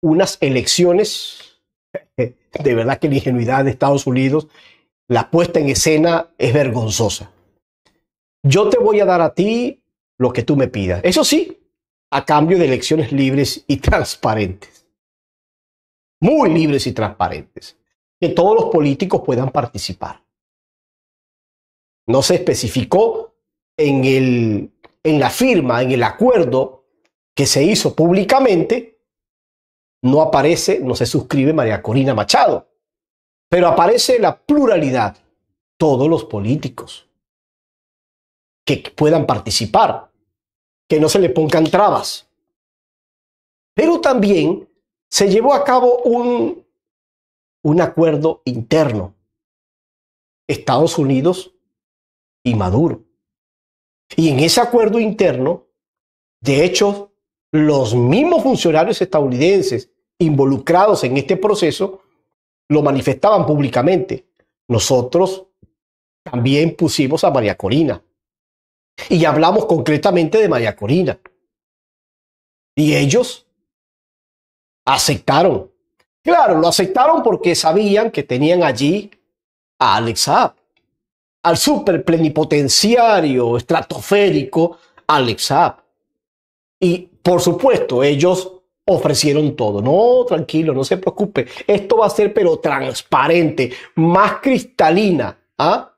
unas elecciones. (laughs) De verdad que la ingenuidad de Estados Unidos, la puesta en escena es vergonzosa. Yo te voy a dar a ti lo que tú me pidas. Eso sí, a cambio de elecciones libres y transparentes. Muy libres y transparentes. Que todos los políticos puedan participar. No se especificó en, el, en la firma, en el acuerdo que se hizo públicamente, no aparece, no se suscribe María Corina Machado, pero aparece la pluralidad, todos los políticos que puedan participar, que no se le pongan trabas. Pero también se llevó a cabo un, un acuerdo interno. Estados Unidos y Maduro. Y en ese acuerdo interno, de hecho, los mismos funcionarios estadounidenses involucrados en este proceso lo manifestaban públicamente. Nosotros también pusimos a María Corina. Y hablamos concretamente de María Corina. Y ellos aceptaron. Claro, lo aceptaron porque sabían que tenían allí a Alex al plenipotenciario, estratosférico Alex Y por supuesto, ellos ofrecieron todo. No, tranquilo, no se preocupe. Esto va a ser pero transparente, más cristalina ¿ah?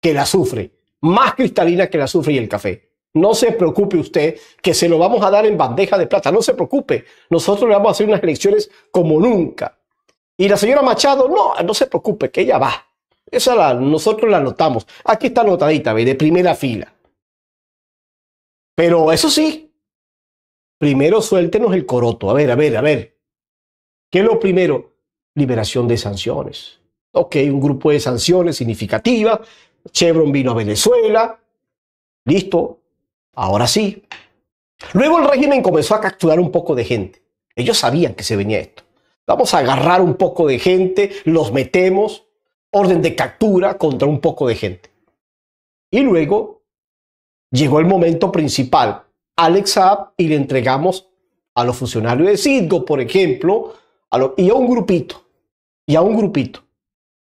que la azufre, más cristalina que la azufre y el café. No se preocupe usted, que se lo vamos a dar en bandeja de plata. No se preocupe, nosotros le vamos a hacer unas elecciones como nunca. Y la señora Machado, no, no se preocupe, que ella va. Esa la, nosotros la anotamos. Aquí está anotadita, ¿ve? de primera fila. Pero eso sí, primero suéltenos el coroto. A ver, a ver, a ver. ¿Qué es lo primero? Liberación de sanciones. Ok, un grupo de sanciones significativa. Chevron vino a Venezuela. Listo. Ahora sí. Luego el régimen comenzó a capturar un poco de gente. Ellos sabían que se venía esto. Vamos a agarrar un poco de gente, los metemos, orden de captura contra un poco de gente. Y luego llegó el momento principal, Alex Saab, y le entregamos a los funcionarios de Cidgo, por ejemplo, a y a un grupito, y a un grupito.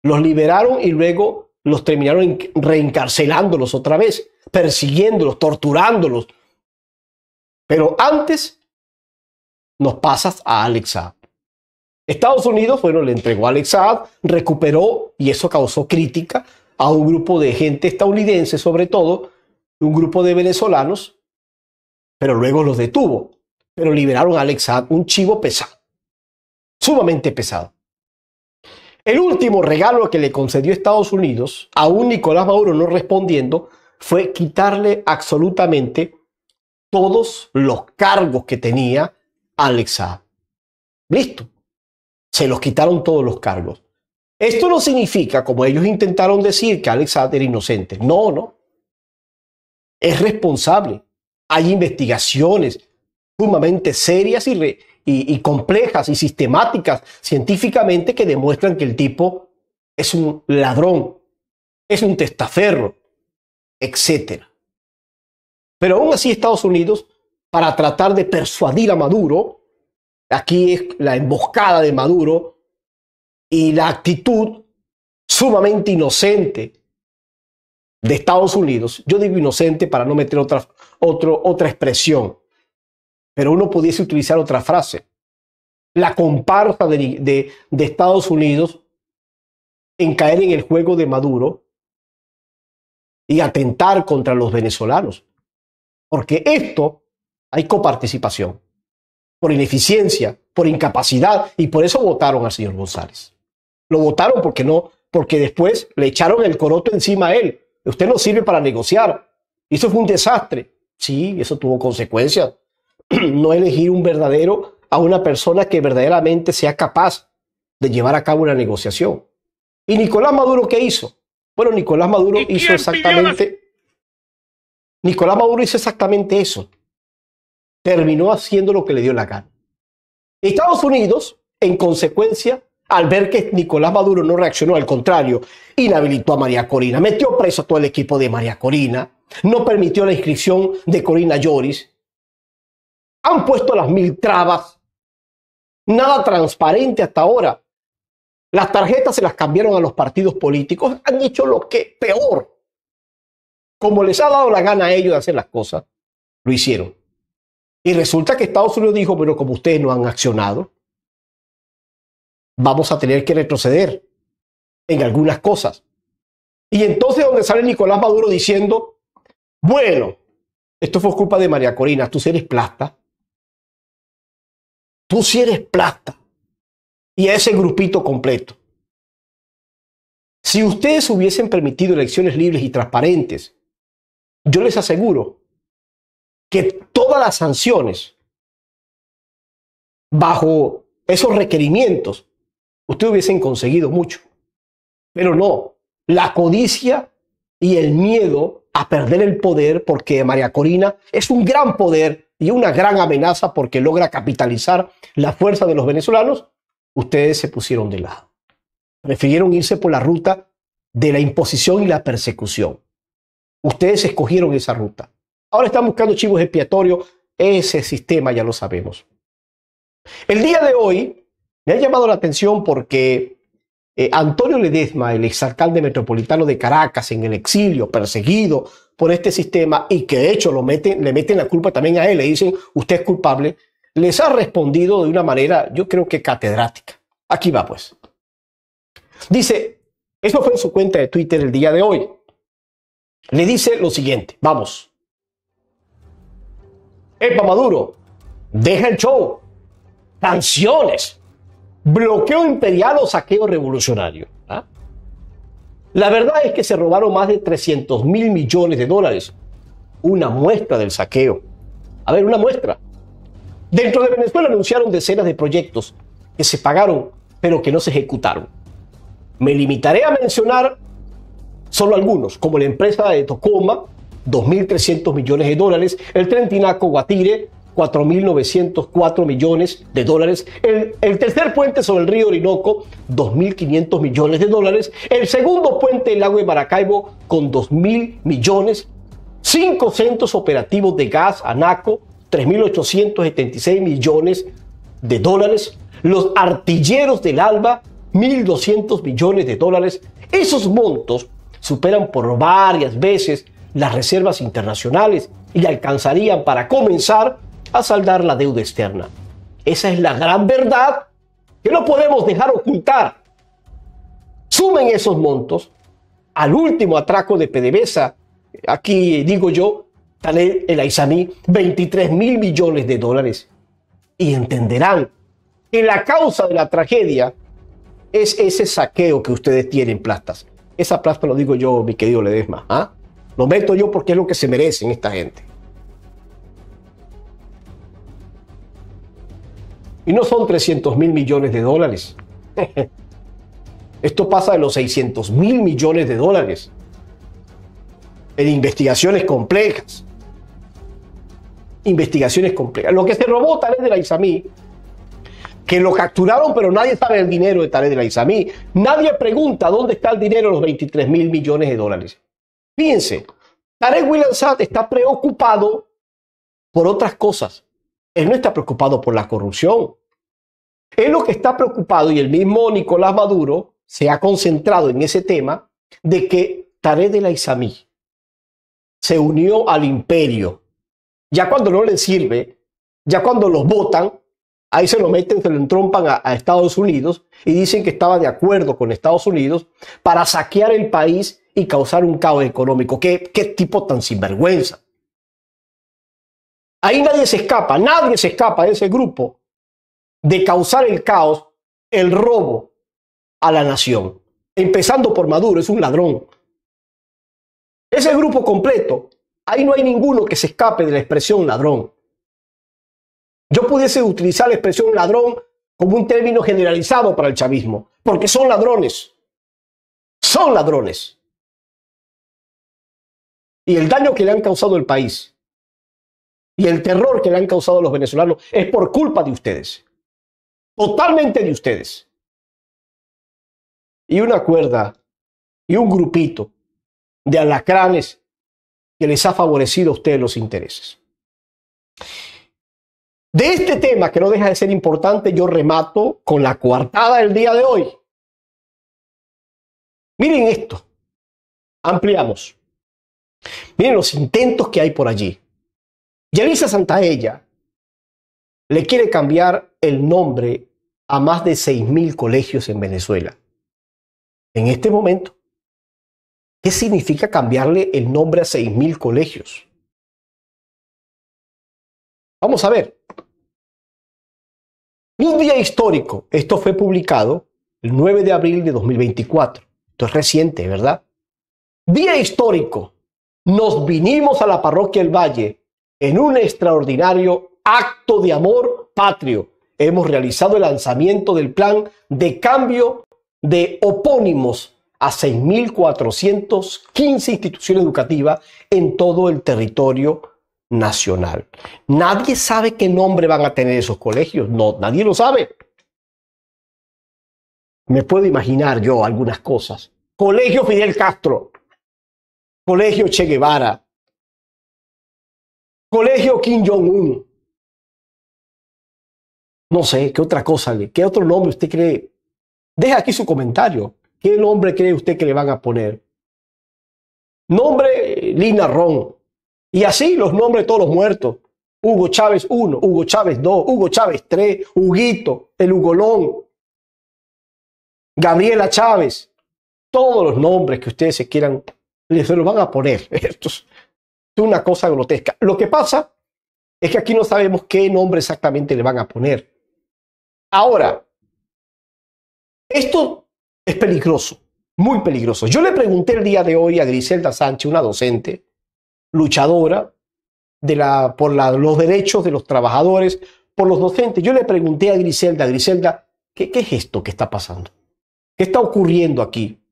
Los liberaron y luego los terminaron reencarcelándolos otra vez, persiguiéndolos, torturándolos. Pero antes nos pasas a Alex Saab. Estados Unidos, bueno, le entregó a Alex recuperó, y eso causó crítica a un grupo de gente estadounidense, sobre todo, un grupo de venezolanos, pero luego los detuvo. Pero liberaron a Alex un chivo pesado, sumamente pesado. El último regalo que le concedió Estados Unidos, aún Nicolás Maduro no respondiendo, fue quitarle absolutamente todos los cargos que tenía Alex Listo se los quitaron todos los cargos. Esto no significa, como ellos intentaron decir, que Alexander era inocente. No, no. Es responsable. Hay investigaciones sumamente serias y, y complejas y sistemáticas científicamente que demuestran que el tipo es un ladrón, es un testaferro, etc. Pero aún así Estados Unidos, para tratar de persuadir a Maduro, Aquí es la emboscada de Maduro y la actitud sumamente inocente de Estados Unidos. Yo digo inocente para no meter otra, otra expresión, pero uno pudiese utilizar otra frase. La comparsa de Estados Unidos en caer en el juego de Maduro y atentar contra los venezolanos. Porque esto hay coparticipación por ineficiencia, por incapacidad, y por eso votaron al señor González. Lo votaron porque no, porque después le echaron el coroto encima a él. Usted no sirve para negociar. Eso fue un desastre. Sí, eso tuvo consecuencias. (clears throat) No elegir un verdadero a una persona que verdaderamente sea capaz de llevar a cabo una negociación. ¿Y Nicolás Maduro qué hizo? Bueno, Nicolás Maduro hizo exactamente. Nicolás Maduro hizo exactamente eso terminó haciendo lo que le dio la gana. Estados Unidos, en consecuencia, al ver que Nicolás Maduro no reaccionó, al contrario, inhabilitó a María Corina, metió preso a todo el equipo de María Corina, no permitió la inscripción de Corina Lloris, han puesto las mil trabas, nada transparente hasta ahora. Las tarjetas se las cambiaron a los partidos políticos, han hecho lo que peor, como les ha dado la gana a ellos de hacer las cosas, lo hicieron. Y resulta que Estados Unidos dijo, bueno, como ustedes no han accionado, vamos a tener que retroceder en algunas cosas. Y entonces donde sale Nicolás Maduro diciendo, bueno, esto fue culpa de María Corina, tú si eres plata. Tú si eres plata. Y a ese grupito completo. Si ustedes hubiesen permitido elecciones libres y transparentes, yo les aseguro que todas las sanciones bajo esos requerimientos, ustedes hubiesen conseguido mucho. Pero no, la codicia y el miedo a perder el poder, porque María Corina es un gran poder y una gran amenaza porque logra capitalizar la fuerza de los venezolanos, ustedes se pusieron de lado. Prefirieron irse por la ruta de la imposición y la persecución. Ustedes escogieron esa ruta. Ahora están buscando chivos expiatorios. Ese sistema ya lo sabemos. El día de hoy me ha llamado la atención porque eh, Antonio Ledezma, el exalcalde metropolitano de Caracas, en el exilio, perseguido por este sistema y que de hecho lo meten, le meten la culpa también a él, le dicen usted es culpable, les ha respondido de una manera, yo creo que catedrática. Aquí va pues. Dice, eso fue en su cuenta de Twitter el día de hoy. Le dice lo siguiente, vamos. Epa Maduro, deja el show. Canciones. Bloqueo imperial o saqueo revolucionario. ¿ah? La verdad es que se robaron más de 300 mil millones de dólares. Una muestra del saqueo. A ver, una muestra. Dentro de Venezuela anunciaron decenas de proyectos que se pagaron, pero que no se ejecutaron. Me limitaré a mencionar solo algunos, como la empresa de Tocoma, 2.300 millones de dólares, el tren Tinaco-Guatire 4.904 millones de dólares, el, tercer puente sobre el río Orinoco 2.500 millones de dólares, el segundo puente del lago de Maracaibo con 2.000 millones, cinco centros operativos de gas, ANACO 3.876 millones de dólares, los artilleros del ALBA 1.200 millones de dólares, esos montos superan por varias veces las reservas internacionales y alcanzarían para comenzar a saldar la deuda externa. Esa es la gran verdad que no podemos dejar ocultar. Sumen esos montos al último atraco de PDVSA, aquí digo yo, tal El Aizami 23 mil millones de dólares. Y entenderán que la causa de la tragedia es ese saqueo que ustedes tienen, plastas. Esa plata lo digo yo, mi querido Ledesma. ¿ah? Lo meto yo porque es lo que se merecen esta gente. Y no son 300 mil millones de dólares. (laughs) Esto pasa de los 600 mil millones de dólares en investigaciones complejas. Investigaciones complejas. Lo que se robó Tarek de la Isamí, que lo capturaron, pero nadie sabe el dinero de Tarek de la Isamí. Nadie pregunta dónde está el dinero de los 23 mil millones de dólares. Fíjense, Tarek Saad está preocupado por otras cosas. Él no está preocupado por la corrupción. Él lo que está preocupado, y el mismo Nicolás Maduro se ha concentrado en ese tema, de que Tarek de la Isamí se unió al imperio. Ya cuando no le sirve, ya cuando los votan, ahí se lo meten, se lo entrompan a, Estados Unidos y dicen que estaba de acuerdo con Estados Unidos para saquear el país y causar un caos económico. ¿Qué, qué tipo tan sinvergüenza? Ahí nadie se escapa, nadie se escapa de ese grupo de causar el caos, el robo a la nación. Empezando por Maduro, es un ladrón. Ese grupo completo, ahí no hay ninguno que se escape de la expresión ladrón. Yo pudiese utilizar la expresión ladrón como un término generalizado para el chavismo, porque son ladrones. Son ladrones y el daño que le han causado al país y el terror que le han causado a los venezolanos es por culpa de ustedes. Totalmente de ustedes. Y una cuerda y un grupito de alacranes que les ha favorecido a ustedes los intereses. De este tema, que no deja de ser importante, yo remato con la coartada del día de hoy. Miren esto. Ampliamos. Miren los intentos que hay por allí. Yelisa Santaella le quiere cambiar el nombre a más de 6.000 colegios en Venezuela. En este momento, ¿qué significa cambiarle el nombre a 6.000 colegios? Vamos a ver. Un día histórico. Esto fue publicado el 9 de abril de 2024. Esto es reciente, ¿verdad? Día histórico nos vinimos a la parroquia El Valle en un extraordinario acto de amor patrio. Hemos realizado el lanzamiento del plan de cambio de opónimos a 6.415 instituciones educativas en todo el territorio nacional. Nadie sabe qué nombre van a tener esos colegios, no, nadie lo sabe. Me puedo imaginar yo algunas cosas. Colegio Fidel Castro, Colegio Che Guevara, Colegio Kim Jong-un. No sé, ¿qué otra cosa? ¿Qué otro nombre usted cree? Deja aquí su comentario. ¿Qué nombre cree usted que le van a poner? Nombre Lina Ron. Y así los nombres de todos los muertos. Hugo Chávez 1, Hugo Chávez 2, Hugo Chávez 3, Huguito, el Hugolón, Gabriela Chávez. Todos los nombres que ustedes se quieran se lo van a poner. (laughs) Esto es una cosa grotesca. Lo que pasa es que aquí no sabemos qué nombre exactamente le van a poner. Ahora, esto es peligroso, muy peligroso. Yo le pregunté el día de hoy a Griselda Sánchez, una docente, luchadora de la, por los derechos de los trabajadores, por los docentes. Yo le pregunté a Griselda, Griselda, ¿qué, qué es esto que está pasando? ¿Qué está ocurriendo aquí?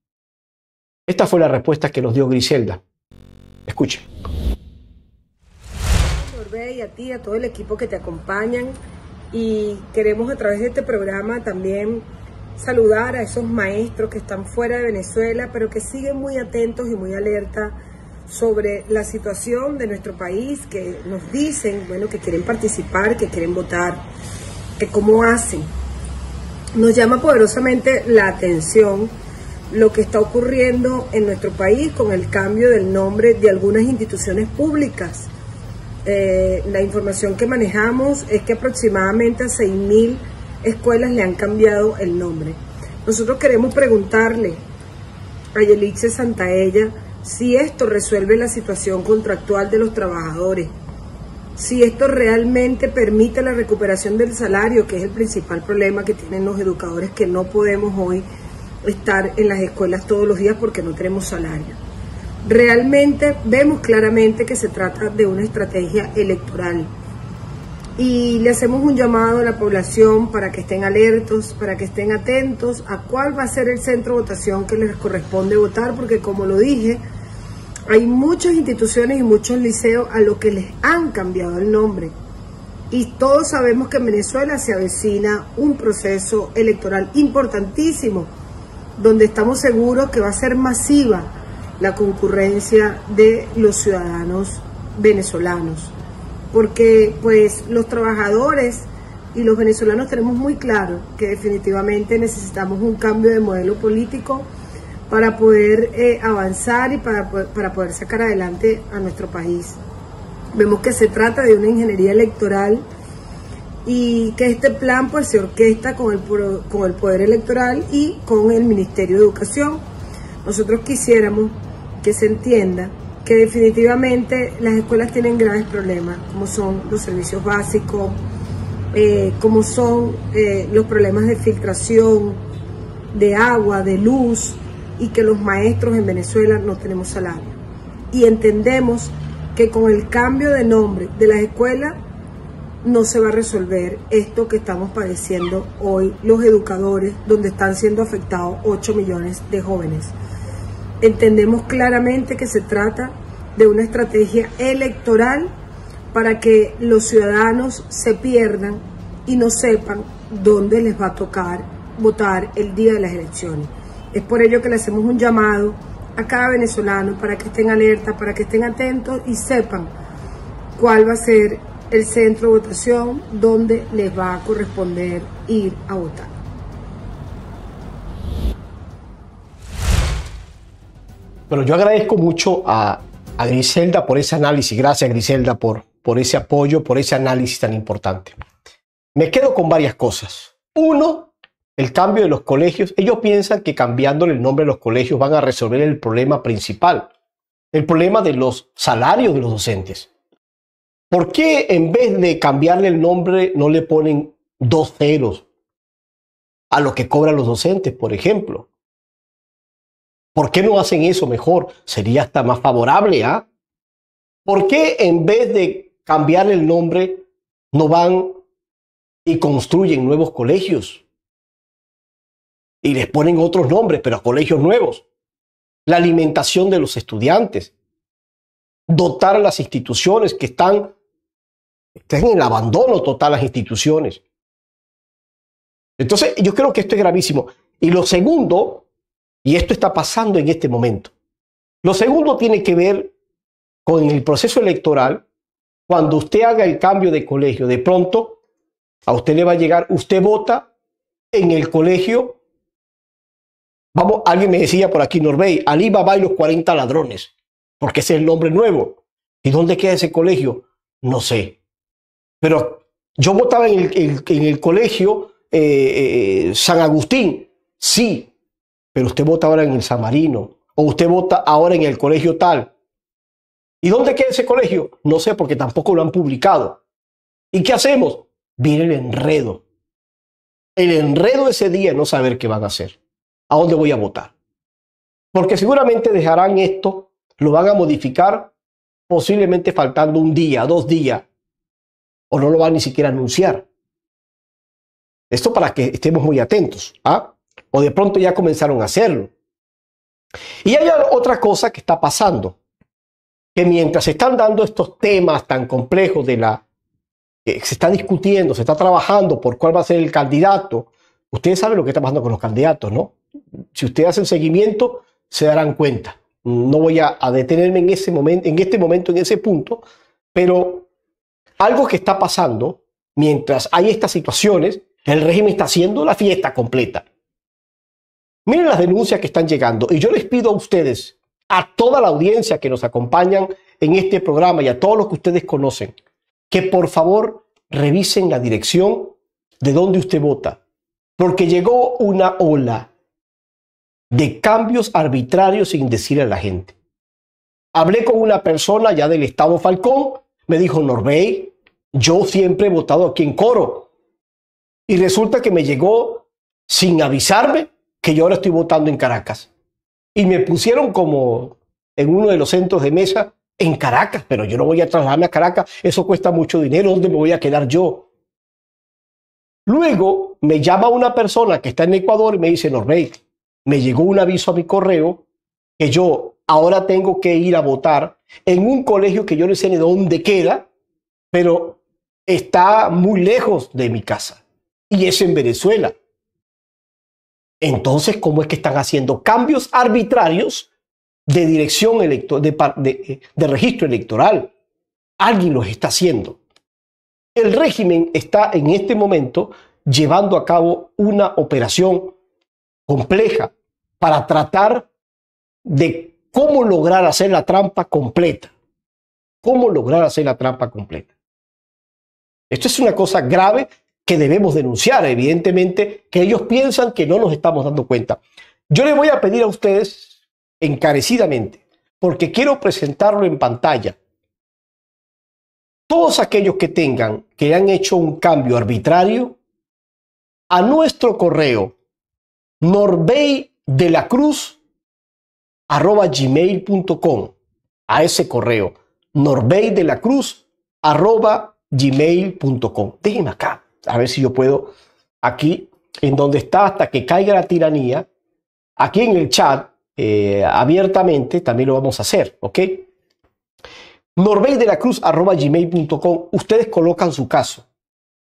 Esta fue la respuesta que nos dio Griselda. Escuchen. Y a ti, a todo el equipo que te acompañan y queremos a través de este programa también saludar a esos maestros que están fuera de Venezuela, pero que siguen muy atentos y muy alerta sobre la situación de nuestro país, que nos dicen, bueno, que quieren participar, que quieren votar, que cómo hacen. Nos llama poderosamente la atención lo que está ocurriendo en nuestro país con el cambio del nombre de algunas instituciones públicas. Eh, la información que manejamos es que aproximadamente a 6.000 escuelas le han cambiado el nombre. Nosotros queremos preguntarle a Yelitze Santaella si esto resuelve la situación contractual de los trabajadores, si esto realmente permite la recuperación del salario, que es el principal problema que tienen los educadores que no podemos hoy estar en las escuelas todos los días porque no tenemos salario. Realmente vemos claramente que se trata de una estrategia electoral y le hacemos un llamado a la población para que estén alertos, para que estén atentos a cuál va a ser el centro de votación que les corresponde votar, porque como lo dije, hay muchas instituciones y muchos liceos a los que les han cambiado el nombre. Y todos sabemos que en Venezuela se avecina un proceso electoral importantísimo donde estamos seguros que va a ser masiva la concurrencia de los ciudadanos venezolanos, porque pues los trabajadores y los venezolanos tenemos muy claro que definitivamente necesitamos un cambio de modelo político para poder eh, avanzar y para, para poder sacar adelante a nuestro país. Vemos que se trata de una ingeniería electoral y que este plan pues se orquesta con el, con el Poder Electoral y con el Ministerio de Educación. Nosotros quisiéramos que se entienda que definitivamente las escuelas tienen graves problemas, como son los servicios básicos, eh, como son eh, los problemas de filtración, de agua, de luz, y que los maestros en Venezuela no tenemos salario. Y entendemos que con el cambio de nombre de las escuelas no se va a resolver esto que estamos padeciendo hoy los educadores, donde están siendo afectados 8 millones de jóvenes. Entendemos claramente que se trata de una estrategia electoral para que los ciudadanos se pierdan y no sepan dónde les va a tocar votar el día de las elecciones. Es por ello que le hacemos un llamado a cada venezolano para que estén alerta, para que estén atentos y sepan cuál va a ser el centro de votación donde les va a corresponder ir a votar. Bueno, yo agradezco mucho a, Griselda por ese análisis. Gracias Griselda por, por ese apoyo, por ese análisis tan importante. Me quedo con varias cosas. Uno, el cambio de los colegios. Ellos piensan que cambiándole el nombre de los colegios van a resolver el problema principal, el problema de los salarios de los docentes. ¿Por qué en vez de cambiarle el nombre no le ponen dos ceros a lo que cobran los docentes, por ejemplo? ¿Por qué no hacen eso mejor? Sería hasta más favorable, ¿ah? ¿Por qué en vez de cambiar el nombre no van y construyen nuevos colegios? Y les ponen otros nombres, pero colegios nuevos. La alimentación de los estudiantes. Dotar a las instituciones que están está en el abandono total las instituciones. Entonces, yo creo que esto es gravísimo. Y lo segundo, y esto está pasando en este momento, lo segundo tiene que ver con el proceso electoral. Cuando usted haga el cambio de colegio, de pronto a usted le va a llegar, usted vota en el colegio. Vamos, alguien me decía por aquí, Norbey, va a y los 40 ladrones, porque ese es el nombre nuevo. ¿Y dónde queda ese colegio? No sé. Pero yo votaba en el, colegio eh, eh, San Agustín, sí, pero usted vota ahora en el San Marino o usted vota ahora en el colegio tal. ¿Y dónde queda ese colegio? No sé, porque tampoco lo han publicado. ¿Y qué hacemos? Viene el enredo. El enredo ese día no saber qué van a hacer. ¿A dónde voy a votar? Porque seguramente dejarán esto, lo van a modificar, posiblemente faltando un día, dos días, o no lo van ni siquiera a anunciar. Esto para que estemos muy atentos. ¿ah? O de pronto ya comenzaron a hacerlo. Y hay otra cosa que está pasando, que mientras se están dando estos temas tan complejos de la que se está discutiendo, se está trabajando por cuál va a ser el candidato, ustedes saben lo que está pasando con los candidatos, ¿no? Si ustedes hacen seguimiento, se darán cuenta. No voy a, detenerme en ese momento, en este momento, en ese punto, pero algo que está pasando mientras hay estas situaciones, el régimen está haciendo la fiesta completa. Miren las denuncias que están llegando y yo les pido a ustedes, a toda la audiencia que nos acompañan en este programa y a todos los que ustedes conocen, que por favor revisen la dirección de donde usted vota, porque llegó una ola de cambios arbitrarios sin decir a la gente. Hablé con una persona ya del estado Falcón me dijo, Norbey, yo siempre he votado aquí en coro. Y resulta que me llegó sin avisarme que yo ahora estoy votando en Caracas. Y me pusieron como en uno de los centros de mesa en Caracas, pero yo no voy a trasladarme a Caracas, eso cuesta mucho dinero, ¿dónde me voy a quedar yo? Luego me llama una persona que está en Ecuador y me dice, Norbey, me llegó un aviso a mi correo que yo ahora tengo que ir a votar en un colegio que yo no sé ni dónde queda, pero está muy lejos de mi casa. Y es en Venezuela. Entonces, ¿cómo es que están haciendo cambios arbitrarios de dirección electoral, de, eh, de registro electoral? Alguien los está haciendo. El régimen está en este momento llevando a cabo una operación compleja para tratar de ¿Cómo lograr hacer la trampa completa? ¿Cómo lograr hacer la trampa completa? Esto es una cosa grave que debemos denunciar, evidentemente, que ellos piensan que no nos estamos dando cuenta. Yo les voy a pedir a ustedes encarecidamente, porque quiero presentarlo en pantalla. Todos aquellos que tengan, que han hecho un cambio arbitrario, a nuestro correo Norbey de la Cruz arroba gmail.com a ese correo cruz arroba gmail.com. Déjenme acá, a ver si yo puedo aquí en donde está hasta que caiga la tiranía, aquí en el chat eh, abiertamente también lo vamos a hacer, ¿ok? gmail.com, Ustedes colocan su caso.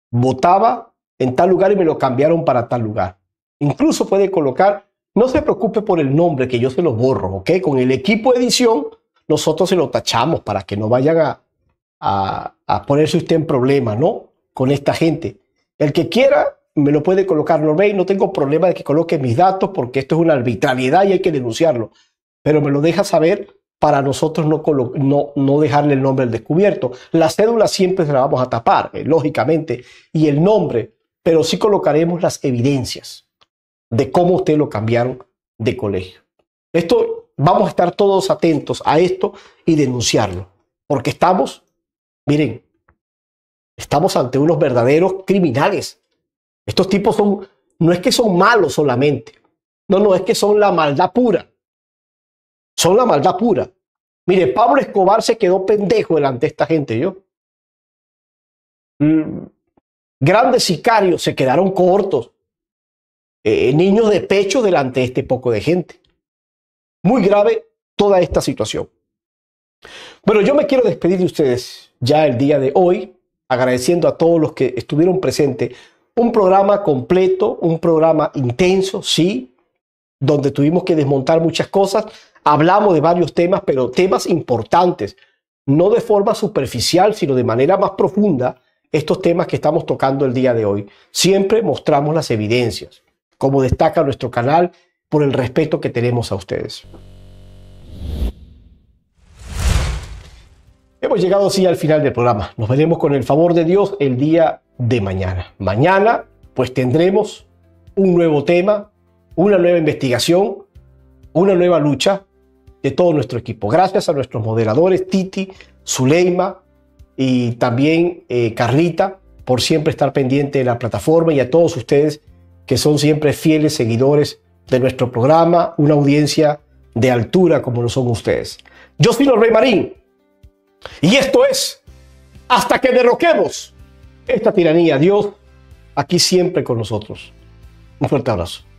Votaba en tal lugar y me lo cambiaron para tal lugar. Incluso puede colocar no se preocupe por el nombre, que yo se lo borro, ¿ok? Con el equipo de edición, nosotros se lo tachamos para que no vayan a, ponerse usted en problema, ¿no? Con esta gente. El que quiera, me lo puede colocar, no veis, no tengo problema de que coloque mis datos porque esto es una arbitrariedad y hay que denunciarlo. Pero me lo deja saber para nosotros no, dejarle el nombre al descubierto. La cédula siempre se la vamos a tapar, eh, lógicamente, y el nombre, pero sí colocaremos las evidencias de cómo usted lo cambiaron de colegio. Esto vamos a estar todos atentos a esto y denunciarlo, porque estamos, miren, estamos ante unos verdaderos criminales. Estos tipos son, no es que son malos solamente, no, no, es que son la maldad pura. Son la maldad pura. Mire, Pablo Escobar se quedó pendejo delante de esta gente, yo. Mm. Grandes sicarios se quedaron cortos eh, eh, niños de pecho delante de este poco de gente. Muy grave toda esta situación. Bueno, yo me quiero despedir de ustedes ya el día de hoy, agradeciendo a todos los que estuvieron presentes. Un programa completo, un programa intenso, sí, donde tuvimos que desmontar muchas cosas. Hablamos de varios temas, pero temas importantes, no de forma superficial, sino de manera más profunda, estos temas que estamos tocando el día de hoy. Siempre mostramos las evidencias como destaca nuestro canal, por el respeto que tenemos a ustedes. Hemos llegado así al final del programa. Nos veremos con el favor de Dios el día de mañana. Mañana pues tendremos un nuevo tema, una nueva investigación, una nueva lucha de todo nuestro equipo. Gracias a nuestros moderadores Titi, Zuleima y también eh, Carlita por siempre estar pendiente de la plataforma y a todos ustedes que son siempre fieles seguidores de nuestro programa, una audiencia de altura como lo son ustedes. Yo soy el Marín y esto es Hasta que derroquemos esta tiranía. Dios aquí siempre con nosotros. Un fuerte abrazo.